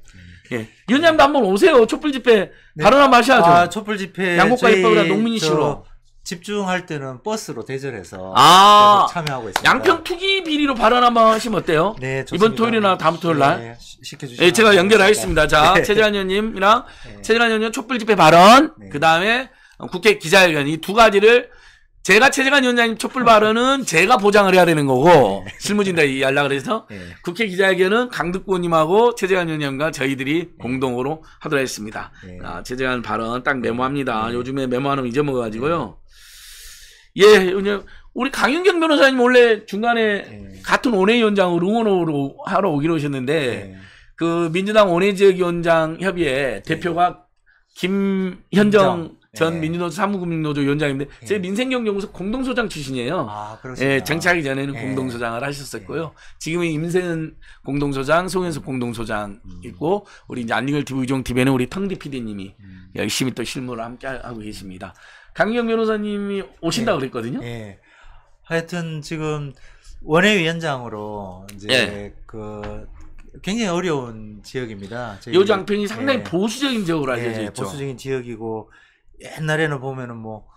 예. 위원장도 한번 오세요. 촛불 집회 네. 발언 한번 하셔야죠. 아, 촛불 집회 양곡과 입법이라 농민 이슈로 집중할 때는 버스로 대절해서 아, 참여하고 있습니다. 양평 투기 비리로 발언 한번 하시면 어때요? 네, 좋습니다. 이번 토요일이나 다음 토요일 날 네, 시켜주시면 예, 제가 연결하겠습니다. 자, 네. 최재환 의원님이랑 네. 최재환 의원님 촛불 집회 발언 네. 그다음에 국회 기자회견 이 두 가지를 제가 최재관 위원장님 촛불 발언은 제가 보장을 해야 되는 거고 실무진다이 연락을 해서 국회 기자회견은 강득구 님하고 최재관 위원장과 저희들이 네. 공동으로 하도록 했습니다. 네. 아, 최재관 발언 딱 메모합니다. 네. 요즘에 메모하는 거 잊어먹어가지고요. 예, 우리 강윤경 변호사님 원래 중간에 같은 원외위원장으로 응원으로 하러 오기로 하셨는데그 민주당 원외 지역위원장 협의회 대표가 김현정 전 예. 민주노조 사무국민노조 위원장인데 예. 제민생경구소 공동소장 출신이에요. 아, 예, 정치하기 전에는 예. 공동소장을 하셨었고요. 예. 지금은 임세은 공동소장, 송현석 공동소장 음. 있고 우리 이제 안리걸 TV 의종 TV는 우리 텅디 PD님이 음. 예, 열심히 또 실무를 함께 하고 계십니다. 강경 변호사님이 오신다 고 예. 그랬거든요. 하여튼 지금 원외위원장으로 이제 그 굉장히 어려운 지역입니다. 요 장편이 상당히 보수적인 지역으로 알려져 있죠. 보수적인 지역이고 옛날에는 보면은 뭐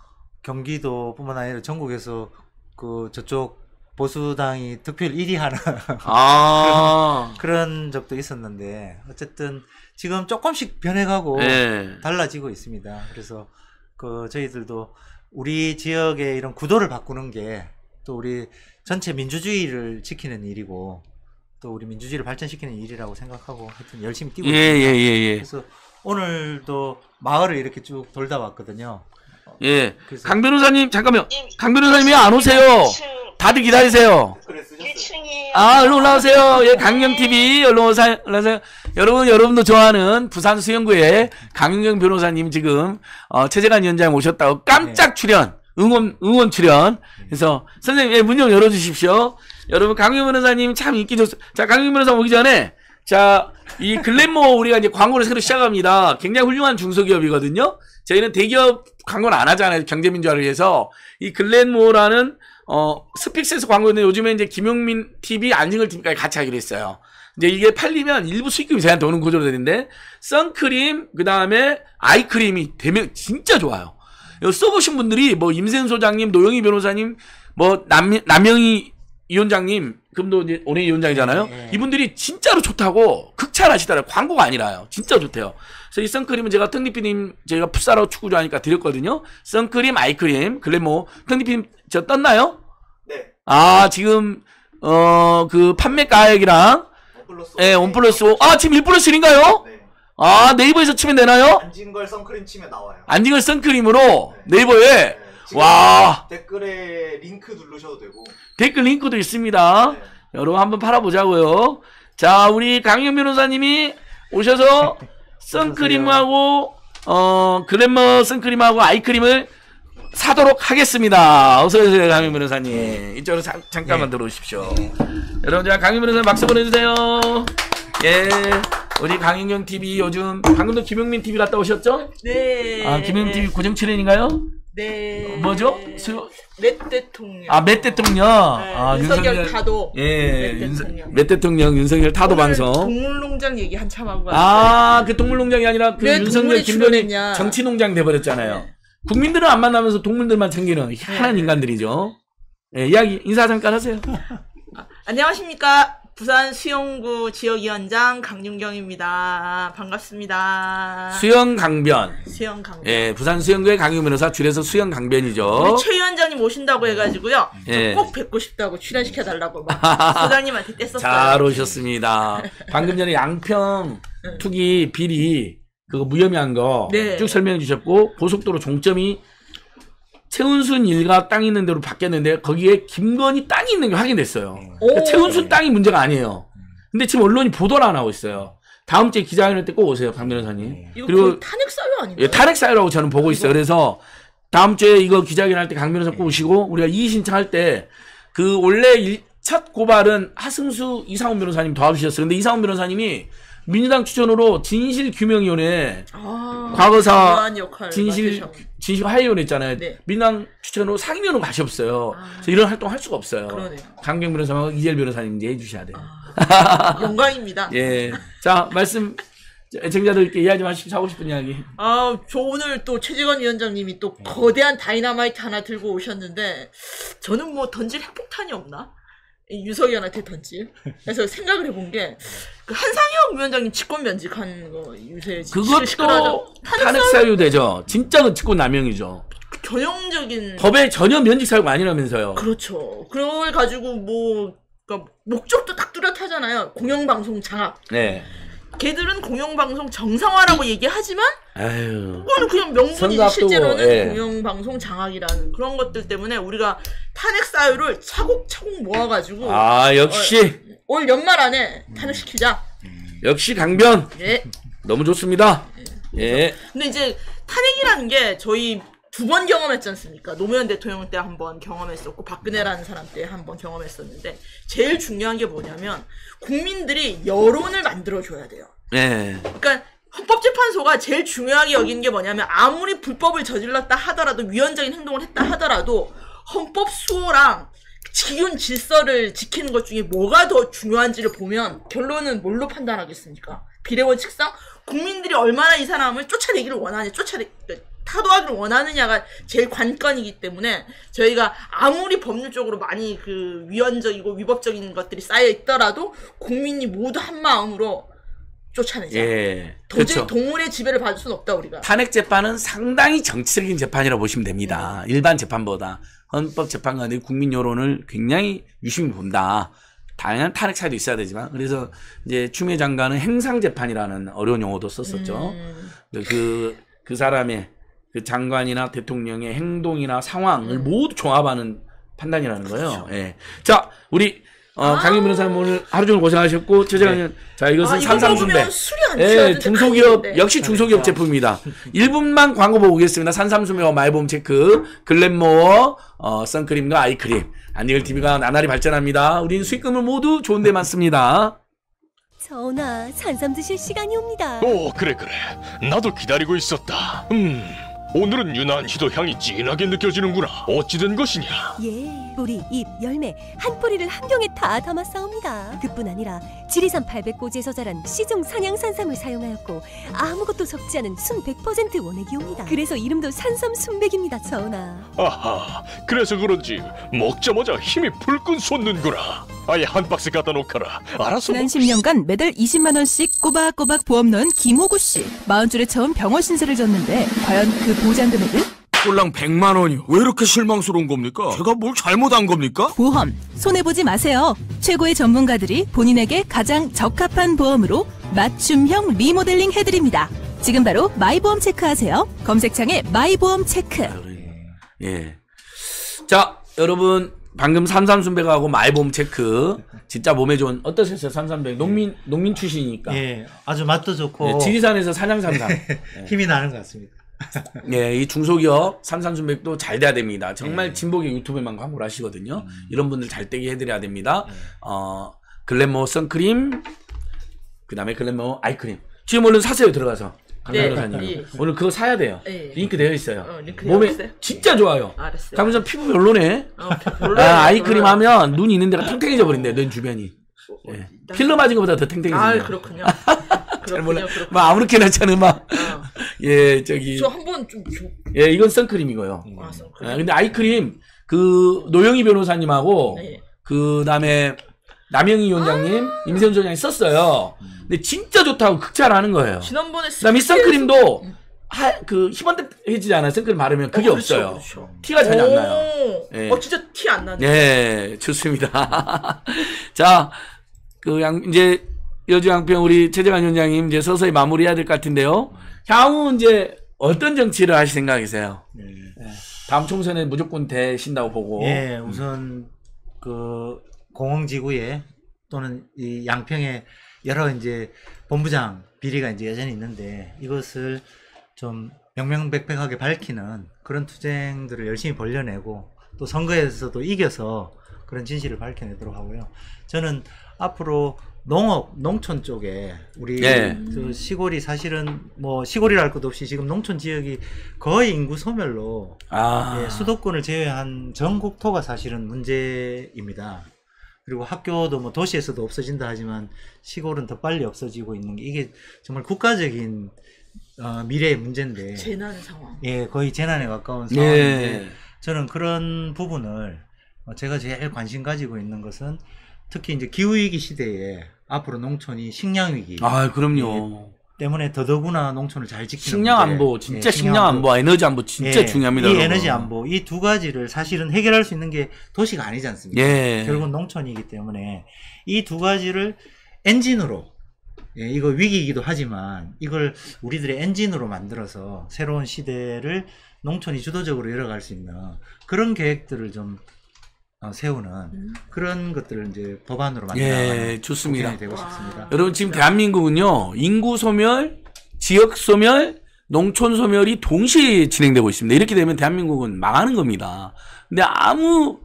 경기도뿐만 아니라 전국에서 그 저쪽 보수당이 득표율 1위 하는 (laughs) 아~ 그런, 적도 있었는데 어쨌든 지금 조금씩 변해가고 네. 달라지고 있습니다. 그래서 그 저희들도 우리 지역의 이런 구도를 바꾸는 게 또 우리 전체 민주주의를 지키는 일이고 또 우리 민주주의를 발전시키는 일이라고 생각하고 하여튼 열심히 뛰고 예, 있습니다. 예, 예, 예. 그래서 오늘도 마을을 이렇게 쭉 돌다 왔거든요. 예. 강 변호사님 잠깐만강 변호사님 왜안 오세요? 다들 기다리세요. 아, 얼른 올라오세요. 예, 강경 TV 얼른 오세요 여러분, 여러분도 좋아하는 부산 수영구에 강경 변호사님 지금 어, 최재관 위원장 오셨다고 깜짝 네. 출연, 응원 응원 출연. 네. 그래서 선생님, 예, 문좀 열어 주십시오. 여러분, 강경 변호사님 참 인기 좋습니다. 자, 강경 변호사 오기 전에 자, 이 글램모 우리가 이제 광고를 새로 시작합니다. 굉장히 훌륭한 중소기업이거든요. 저희는 대기업 광고는 안 하잖아요. 경제민주화를 위해서. 이 글램모라는 어, 스픽스에서 광고는 요즘에 이제 김용민 TV, 안진걸 TV까지 같이 하기로 했어요. 이제 이게 팔리면 일부 수익금이 저한테 오는 구조로 되는데 선크림, 그다음에 아이크림이 되면 진짜 좋아요. 이거 써보신 분들이 뭐 임센 소장님, 노영희 변호사님, 뭐 남, 남영희 이 원장님, 금도 이제 올해 이 원장이잖아요. 네, 네. 이분들이 진짜로 좋다고 극찬하시더라고요. 광고가 아니라요. 진짜 좋대요. 그래서 이 선크림은 제가 턴디피님 제가 풋사로 축구 좋아하니까 드렸거든요. 선크림, 아이크림, 글래모. 턴디피님 저 떴나요? 네. 아 지금 어 그 판매 가액이랑 예, 원 플러스 아 지금 1 플러스 1인가요? 네. 아 네이버에서 치면 되나요? 안진걸 선크림 치면 나와요. 안진걸 선크림으로 네. 네이버에 네. 와. 댓글에 링크 누르셔도 되고. 댓글 링크도 있습니다. 네. 여러분 한번 팔아보자고요. 자, 우리 강현 변호사님이 오셔서 (laughs) 선크림하고 어그램머 선크림하고 아이크림을 사도록 하겠습니다. 어서 오세요, 강민 변호사님. 이쪽으로 자, 잠깐만 네. 들어오십시오. 여러분, 제가 강민 변호사님 박수 보내주세요. 예. 우리 강인경 TV 요즘 방금도 김용민 TV 갔다 오셨죠? 네. 아, 김용민 TV 고정 출연인가요? 네. 뭐죠? 수... 맷 대통령. 아, 맷 대통령. 네, 아, 윤석열, 윤석열, 타도. 예, 맷 대통령. 맷 대통령, 윤석열 타도 방송. 동물농장 얘기 한참 하고. 아, 왔그 동물농장이 아니라 그 윤석열 김건희 정치농장 돼버렸잖아요. 네. 국민들은 안 만나면서 동물들만 챙기는 희한한 네. 인간들이죠. 예, 이야기, 인사 잠깐 하세요. 아, 안녕하십니까. 부산 수영구 지역위원장 강윤경입니다. 반갑습니다. 수영강변. 수영강변. 예, 부산 수영구의 강윤 변호사 줄여서 수영강변이죠. 우리 최 위원장님 오신다고 해가지고요. 예. 꼭 뵙고 싶다고 출연시켜달라고 (laughs) 부 소장님한테 뗐었어요. 잘 오셨습니다. 방금 전에 양평 네. 투기 비리 그거 무혐의한 거쭉 네. 설명해 주셨고 고속도로 종점이 최운순 일가 땅 있는 대로 바뀌었는데 거기에 김건희 땅이 있는 게 확인됐어요. 음. 그러니까 최운순 땅이 문제가 아니에요. 음. 근데 지금 언론이 보도를 안 하고 있어요. 다음 주에 기자회견 때 꼭 오세요, 강 변호사님. 음. 그리고 탄핵 사유 아니에요? 예, 탄핵 사유라고 저는 보고 아, 있어요. 그래서 다음 주에 이거 기자회견 할 때 강 변호사 꼭 오시고 우리가 이의 신청할 때 그 원래 첫 고발은 하승수 이상훈 변호사님 도와주셨어요. 근데 이상훈 변호사님이 민주당 추천으로 진실규명위원회 아, 과거사 진실 진실 화해위원회 있잖아요. 네. 민당 추천으로 상임위원은 맛이 없어요. 아, 이런 활동 할 수가 없어요. 그러네요. 강경 변호사와 이재일 변호사님 얘기 해주셔야 돼요. 아, 영광입니다. (laughs) 예, 자 말씀. 애청자들께 이야기 좀 하시고 하고 싶은 이야기. 아, 저 오늘 또 최재건 위원장님이 또 거대한 다이나마이트 하나 들고 오셨는데 저는 뭐 던질 핵폭탄이 없나? 유석연한테 던질. 그래서 생각을 해본 게, 그 한상혁 위원장님 직권 면직한 거 요새 그것도 탄핵 사유되죠. 진짜 그 직권 남용이죠. 그 전형적인 법에 전혀 면직 사유가 아니라면서요. 그렇죠. 그걸 가지고 뭐 그러니까 목적도 딱 뚜렷하잖아요. 공영방송 장악. 네. 걔들은 공영방송 정상화라고 얘기하지만 그거는 그냥 명분이 지 실제로는 예. 공영방송 장악이라는 그런 것들 때문에 우리가 탄핵 사유를 차곡차곡 모아가지고 아 역시 올, 어, 어, 올 연말 안에 탄핵시키자 음. 역시 강변 예. 너무 좋습니다 예. 예. 근데 이제 탄핵이라는 게 저희 두번 경험했지 않습니까? 노무현 대통령 때 한 번 경험했었고 박근혜라는 사람 때 한 번 경험했었는데 제일 중요한 게 뭐냐면 국민들이 여론을 만들어줘야 돼요. 네. 그러니까 헌법재판소가 제일 중요하게 여기는 게 뭐냐면 아무리 불법을 저질렀다 하더라도 위헌적인 행동을 했다 하더라도 헌법 수호랑 기운 질서를 지키는 것 중에 뭐가 더 중요한지를 보면 결론은 뭘로 판단하겠습니까? 비례원 칙상 국민들이 얼마나 이 사람을 쫓아내기를 원하냐 쫓아내 타도하기를 원하느냐가 제일 관건이기 때문에 저희가 아무리 법률적으로 많이 그 위헌적이고 위법적인 것들이 쌓여 있더라도 국민이 모두 한 마음으로 쫓아내자. 예. 도저히 그렇죠. 동물의 지배를 받을 수는 없다 우리가. 탄핵 재판은 상당히 정치적인 재판이라고 보시면 됩니다. 음. 일반 재판보다 헌법재판관이 국민 여론을 굉장히 유심히 본다. 당연한 탄핵 차이도 있어야 되지만 그래서 이제 추미애 장관은 행상 재판이라는 어려운 용어도 썼었죠. 음. 그, 그 사람의 그 장관이나 대통령의 행동이나 상황을 네. 모두 종합하는 판단이라는 거예요. 그렇죠. 예. 자, 우리 어, 아. 강의 변호사님 오늘 하루 종일 고생하셨고 최재관님 네. 자 이것은 아, 산삼순대 예, 중소기업 역시 중소기업 제품입니다 1분만 광고 보고 오겠습니다 산삼순대와 마이봄 체크 글램모어 어, 선크림과 아이크림 안디글 TV가 나날이 발전합니다 우린 수익금을 모두 좋은 데만 습니다전화 산삼 드실 시간이 옵니다 오 그래 그래 나도 기다리고 있었다 음 오늘은 유난히도 향이 진하게 느껴지는구나. 어찌된 것이냐? 예, 뿌리, 잎, 열매 한 뿌리를 한 병에 다 담았사옵니다. 그뿐 아니라 지리산 800고지에서 자란 시종상향산삼을 사용하였고 아무것도 섞지 않은 순 100% 원액이옵니다. 그래서 이름도 산삼 순백입니다, 전하. 아하, 그래서 그런지 먹자마자 힘이 불끈 솟는구나. 아예 한 박스 갖다 놓거라. 알았어. 지난 10년간 매달 20만 원씩 꼬박꼬박 보험 넣은 김호구 씨. 마흔 줄에 처음 병원 신세를 졌는데 과연 그 보장금액은? 꼴랑 100만 원이요. 왜 이렇게 실망스러운 겁니까? 제가 뭘 잘못한 겁니까? 보험 손해보지 마세요. 최고의 전문가들이 본인에게 가장 적합한 보험으로 맞춤형 리모델링 해드립니다. 지금 바로 마이보험 체크하세요. 검색창에 마이보험 체크. 아, 예. 자, 여러분 방금 산삼순백하고 마이보험 체크 진짜 몸에 좋은 어떠셨어요 산삼백 농민 농민 출신이니까 예, 아주 맛도 좋고 네, 지리산에서 산양삼삼 (laughs) 힘이 나는 것 같습니다. 예, 이 중소기업 삼산순백도 잘 돼야 됩니다. 정말 예. 진보계 유튜브만 에 광고를 하시거든요. 음. 이런 분들 잘 되게 해드려야 됩니다. 예. 어, 글래머 선크림, 그 다음에 글래머 아이크림. 지금 얼른 사세요, 들어가서. 강사님 네, 네. 오늘 그거 사야 돼요. 네. 링크 되어 있어요. 어, 링크 몸에 있어요? 진짜 좋아요. 알았어요. 강변호 피부 별로네. 어, 아, 아이크림 하면 눈 있는 데가 탱탱해져 버린대, 요눈 주변이. 어, 어, 어 필러 맞은 것보다 더 탱탱해져. 아, 그렇군요. 잘 몰라. 막 아무렇게나 찬 음악. 어. (laughs) 예, 저기. 저 한 번 좀. 예, 이건 선크림이고요. 아, 음. 선크림. 예, 근데 아이크림 그 노영희 변호사님하고 네. 그 다음에 남영희 위원장님, 아~ 임세훈 전장이 썼어요. 음. 근데 진짜 좋다고 극찬하는 거예요. 지난번에 그다음에 선크림도 음. 하, 그희번해지지 않아 선크림 바르면 그게 어, 그렇죠, 없어요. 그렇죠. 티가 잘 안 나요. 예. 어 진짜 티 안 나네. 네, 좋습니다. (laughs) 자, 그 양 이제 여주양평 우리 최재관 위원장님 이제 서서히 마무리해야 될 것 같은데요. 향후 이제 어떤 정치를 하실 생각이세요? 네. 네. 다음 총선에 무조건 되신다고 보고. 예, 우선 그 공항지구에 또는 이 양평에 여러 이제 본부장 비리가 이제 여전히 있는데 이것을 좀 명명백백하게 밝히는 그런 투쟁들을 열심히 벌려내고 또 선거에서도 이겨서 그런 진실을 밝혀내도록 하고요. 저는 앞으로 농업 농촌 쪽에 우리 네. 그 시골이 사실은 뭐 시골이랄 것 없이 지금 농촌 지역이 거의 인구 소멸로 아. 예, 수도권을 제외한 전국토가 사실은 문제입니다. 그리고 학교도 뭐 도시에서도 없어진다 하지만 시골은 더 빨리 없어지고 있는 게 이게 정말 국가적인 어, 미래의 문제인데 재난 상황 예 거의 재난에 가까운 예. 상황인데 예. 저는 그런 부분을 제가 제일 관심 가지고 있는 것은 특히 이제 기후위기 시대에 앞으로 농촌이 식량 위기 아, 그럼요. 예. 때문에 더더구나 농촌을 잘 지키는 식량 안보, 진짜 예, 식량 안보, 에너지 안보 진짜 예, 중요합니다. 이 여러분. 에너지 안보 이 두 가지를 사실은 해결할 수 있는 게 도시가 아니지 않습니까? 예. 결국 농촌이기 때문에 이 두 가지를 엔진으로 예, 이거 위기이기도 하지만 이걸 우리들의 엔진으로 만들어서 새로운 시대를 농촌이 주도적으로 열어갈 수 있는 그런 계획들을 좀 어, 세우는 음. 그런 것들을 이제 법안으로 만들어 예, 좋습니다. 되고 싶습니다. 여러분 지금 대한민국은요 인구 소멸, 지역 소멸, 농촌 소멸이 동시에 진행되고 있습니다. 이렇게 되면 대한민국은 망하는 겁니다. 근데 아무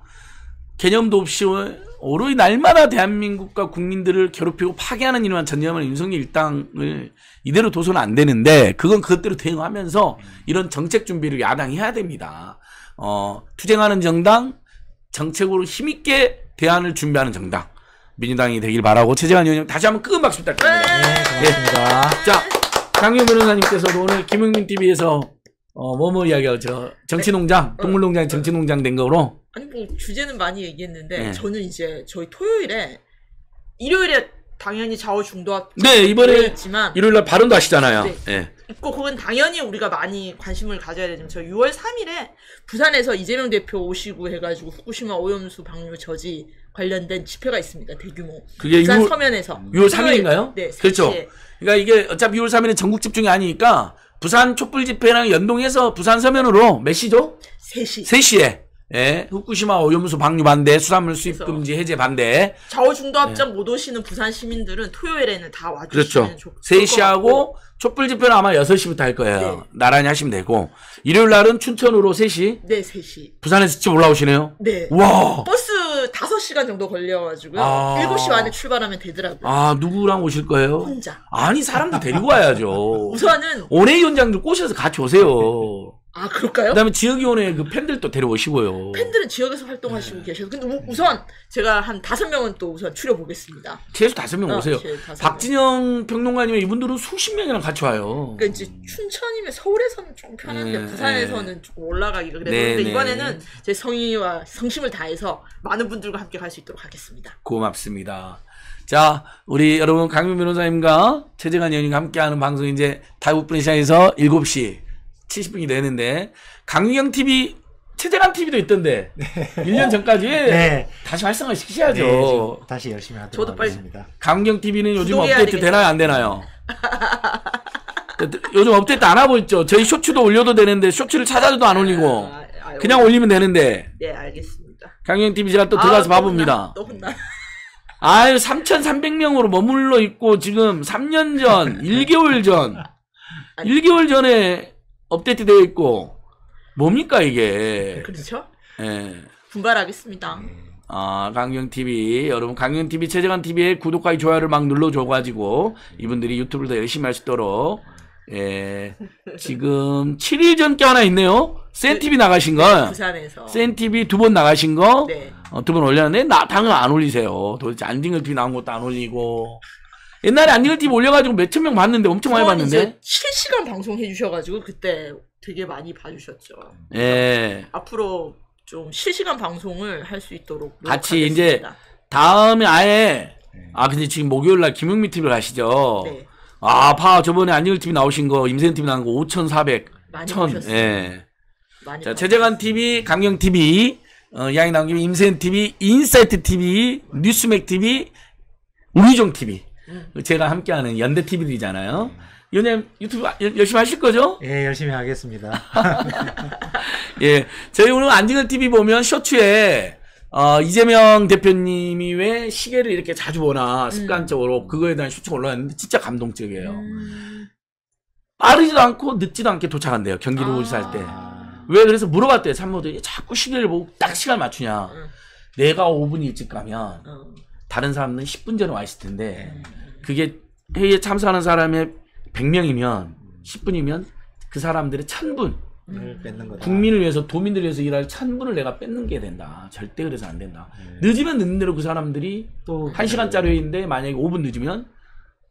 개념도 없이 오로이 날마다 대한민국과 국민들을 괴롭히고 파괴하는 일만 전념하는 윤석열 일당을 이대로 둬서는 안 되는데 그건 그것대로 대응하면서 음. 이런 정책 준비를 야당이 해야 됩니다. 어, 투쟁하는 정당, 정책으로 힘있게 대안을 준비하는 정당 민주당이 되길 바라고 최재환 의원님 다시 한번 끄은 박수 부탁드립니다. 네, 고맙습니다. 예. 네. 자, 강유 변호사님께서도 오늘 김용민 TV에서 어, 뭐뭐 이야기하고 저 정치농장, 네. 동물농장이 어. 정치농장 된 거로 아니 뭐 주제는 많이 얘기했는데 네. 저는 이제 저희 토요일에 일요일에 당연히 좌우 중도합 네 이번에 일요일날 발언도 하시잖아요. 네. 예. 있고 그건 당연히 우리가 많이 관심을 가져야 되지만 저 6월 3일에 부산에서 이재명 대표 오시고 해가지고 후쿠시마 오염수 방류 저지 관련된 집회가 있습니다 대규모 그게 부산 6월, 서면에서 6월 3일인가요? 네 3시에. 그렇죠 예. 그러니까 이게 어차피 6월 3일은 전국 집중이 아니니까 부산 촛불 집회랑 연동해서 부산 서면으로 몇 시죠? 3시 3시에 예, 후쿠시마 오염수 방류 반대, 수산물 수입 금지 해제 반대. 좌우 중도 합장 예. 못 오시는 부산 시민들은 토요일에는 다 와주시면 그렇죠. 좋 3시하고 촛불 집회는 아마 6시부터 할 거예요. 네. 나란히 하시면 되고. 일요일 날은 춘천으로 3시? 네, 3시. 부산에서 직접 올라오시네요? 네. 와. 버스 5시간 정도 걸려가지고요. 아. 7시 안에 출발하면 되더라고요. 아, 누구랑 오실 거예요? 혼자. 아니, 사람도 데리고 와야죠. (laughs) 우선은. 온웨이 현장들 꼬셔서 같이 오세요. 아 그럴까요? 그다음에 지역위원회 그 팬들도 데려오시고요. 팬들은 지역에서 활동하시고 네. 계셔서 근데 우, 선 제가 한 다섯 명은 또 우선 추려보겠습니다. 최소 다섯 명 어, 오세요. 박진영 평론가님은 이분들은 수십 명이랑 같이 와요. 그러니까 이제 춘천이면 서울에서는 조금 편한데 네. 부산에서는 조금 올라가기가 그래서 네, 근데 네. 이번에는 제 성의와 성심을 다해서 많은 분들과 함께 갈 수 있도록 하겠습니다. 고맙습니다. 자, 우리 여러분 강민 변호사님과 최재관 의원님과 함께하는 방송 이제 다이브 프리샤에서 7시 70분이 되는데 강유경 TV 최재관 TV도 있던데 네. 1년 전까지 (laughs) 네. 다시 활성화 시키셔야죠. 네, 다시 열심히 하도록 저도 하겠습니다. 강경 TV는 요즘 업데이트 되나요안 되나요? (laughs) 요즘 업데이트 안 하고 있죠. 저희 쇼츠도 올려도 되는데 쇼츠를 찾아도 안 올리고 아, 아, 아, 그냥 올리면 되는데. 네 알겠습니다. 강경 TV 제가 또 들어가서 아, 봐봅니다. 또 혼나. 아유 3,300명으로 머물러 있고 지금 3년 전, 1개월 (laughs) 전, 1개월 전에 업데이트 되어 있고 뭡니까 이게? 그렇죠. 예. 분발하겠습니다. 아, 강경TV. 여러분, 강경TV, 최재관TV의 구독과 좋아요를 막 눌러줘가지고, 이분들이 유튜브를 더 열심히 할 수 있도록, 예. 지금, 7일 전 게 하나 있네요? 센 TV 나가신 거. 네, 부산에서. 센 TV 두 번 나가신 거. 네. 어, 두번 올렸는데, 나, 당을 안 올리세요. 도대체 안징글 TV 나온 것도 안 올리고. 옛날에 안익을 TV 올려가지고 몇 천 명 봤는데 엄청 많이 봤는데 실시간 방송 해주셔가지고 그때 되게 많이 봐주셨죠. 예. 앞으로 좀 실시간 방송을 할 수 있도록 같이 이제 다음에 아예 아 근데 지금 목요일 날김용미 t v 가시죠. 네. 아, 파 저번에 안익을 TV 나오신 거 임세현 TV 나온 거 5,400 많이 1,000 예. 어, 이 자, 재재관 TV, 강경 TV, 어, 양이 나온 김에 임세현 TV, 인사이트 TV, 뉴스맥 TV, 우리종 TV. 그 제가 함께하는 연대 TV잖아요. 들이 연예 유튜브 아, 열심히 하실 거죠? 예, 열심히 하겠습니다. (laughs) 예, 저희 오늘 안지근 TV 보면 쇼츠에 어, 이재명 대표님이 왜 시계를 이렇게 자주 보나 습관적으로 음. 그거에 대한 쇼츠 올라왔는데 진짜 감동적이에요. 음. 빠르지도 않고 늦지도 않게 도착한대요. 경기도지사 아. 할 때. 왜 그래서 물어봤대요. 참모들이 자꾸 시계를 보고 딱 시간 맞추냐. 음. 내가 5분 일찍 가면 다른 사람은 10분 전에 와 있을 텐데 음. 그게 회의에 참석하는 사람의 100명이면 10분이면 그 사람들의 1000분 국민을 위해서 도민들 위해서 일할 1000분을 내가 뺏는 게 된다. 절대 그래서 안 된다. 네. 늦으면 늦는 대로 그 사람들이 또 1시간짜리 회인데 만약에 5분 늦으면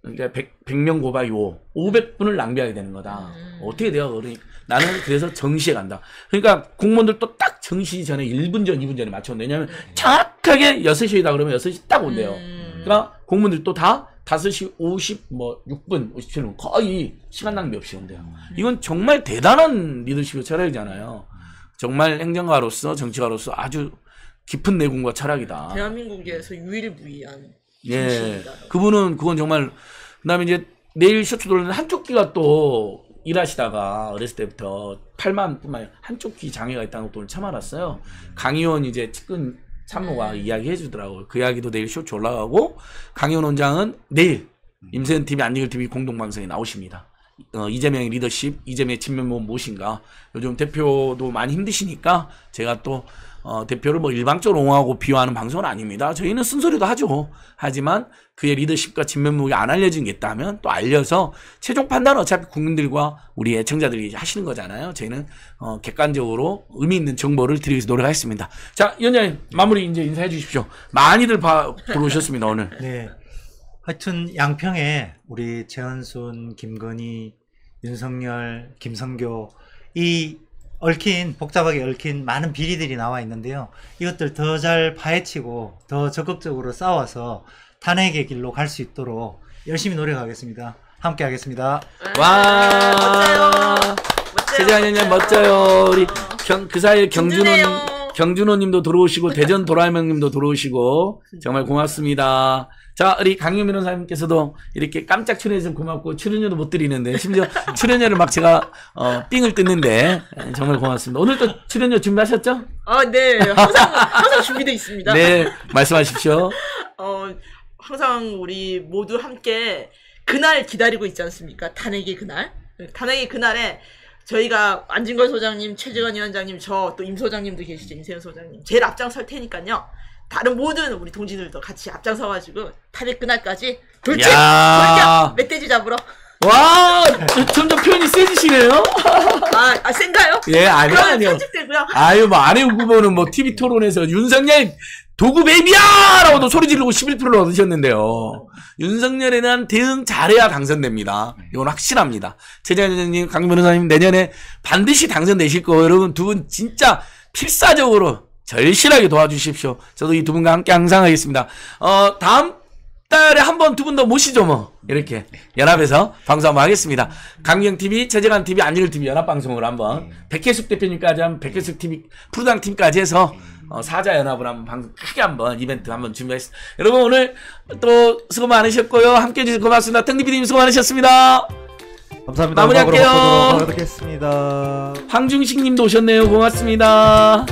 그러니까 100, 명 고발 요 500분을 낭비하게 되는 거다. 음. 어떻게 돼요? 그러니 까 나는 그래서 정시에 간다. 그러니까 공무원들도 딱 정시 전에 1분 전, 2분 전에 맞춰. 왜냐면 음. 정확하게 6시에다 그러면 6시 딱 온대요. 음. 그러니까 공무원들도 다 5시 5 0 6분, 57분 거의 시간 낭비 없이 온대요. 음. 이건 정말 대단한 리더십의 철학이잖아요. 정말 행정가로서 정치가로서 아주 깊은 내공과 철학이다. 대한민국에서 유일무이한 예. 그분은 그건 정말 그다음에 이제 내일 쇼츠 돌리는 한쪽 귀가 또 일하시다가 어렸을 때부터 팔만뿐만 아니라 한쪽 귀 장애가 있다는 것도 오늘 처 알았어요. 음. 강의원 이제 측근 참모가 음. 이야기해 주더라고요. 그 이야기도 내일 쇼츠 올라가고 강현 원장은 내일 음. 임세현 TV 안익을 TV 공동 방송에 나오십니다. 어, 이재명의 리더십, 이재명의 친면모 무엇인가. 요즘 대표도 많이 힘드시니까 제가 또 어, 대표를 뭐 일방적으로 옹호하고 비호하는 방송은 아닙니다. 저희는 쓴소리도 하죠. 하지만 그의 리더십과 진면목이 안 알려진 게 있다면 또 알려서 최종 판단은 어차피 국민들과 우리 애청자들이 하시는 거잖아요. 저희는 어, 객관적으로 의미 있는 정보를 드리기 위해서 노력하겠습니다. 자, 위원장님 마무리 이제 인사해 주십시오. 많이들 봐, 들어 오셨습니다 오늘. (laughs) 네. 하여튼 양평에 우리 최은순, 김건희, 윤석열, 김성교 이 얽힌 복잡하게 얽힌 많은 비리들이 나와 있는데요. 이것들 더 잘 파헤치고 더 적극적으로 싸워서 탄핵의 길로 갈 수 있도록 열심히 노력하겠습니다. 함께 하겠습니다. 와. 세자님 멋져요. 우리 경, 그 사이에 경준호 경준호님도 들어오시고 대전 도라이명님도 들어오시고 정말 고맙습니다. 자, 우리 강유 변호사님께서도 이렇게 깜짝 출연해주셔서 고맙고, 출연료도 못 드리는데, 심지어 출연료를 막 제가, 어, 삥을 뜯는데, 예, 정말 고맙습니다. 오늘 또 출연료 준비하셨죠? 아, 네. 항상, 항상 준비되어 있습니다. 네. 말씀하십시오. 어, 항상 우리 모두 함께 그날 기다리고 있지 않습니까? 탄핵의 그날. 탄핵의 그날에 저희가 안진걸 소장님, 최재관 위원장님, 저 또 임 소장님도 계시죠. 임세현 소장님. 제일 앞장설 테니까요. 다른 모든 우리 동지들도 같이 앞장서가지고 탈의 그날까지 돌진! 돌격! 멧돼지 잡으러 와 점점 표현이 세지시네요. 아, 아 센가요? 예, 아니요 아니요. 편집되고요. 아유 뭐 안해 후보는 뭐 TV 토론에서 윤석열 도구 베이비야라고도 소리 지르고 11%를 얻으셨는데요. 윤석열에는 대응 잘해야 당선됩니다. 이건 확실합니다. 최재현 장님강 변호사님 내년에 반드시 당선되실 거예요. 여러분 두 분 진짜 필사적으로 절실하게 도와주십시오. 저도 이 두 분과 함께 항상 하겠습니다. 어, 다음 달에 한 번 두 분 더 모시죠 뭐 이렇게 연합에서 방송 한번 하겠습니다. 강경 TV, 최재관 TV, 안일 TV 연합 방송으로 한번 네. 백혜숙 대표님까지 한 백혜숙 TV 푸르당 팀까지 해서 어, 사자 연합을 한번 방송 크게 한번 이벤트 한번 준비했습니다. 여러분 오늘 또 수고 많으셨고요. 함께 해주셔서 고맙습니다. 탱디비님 수고 많으셨습니다. 감사합니다. 마무리할게요. 황중식님도 오셨네요. 고맙습니다.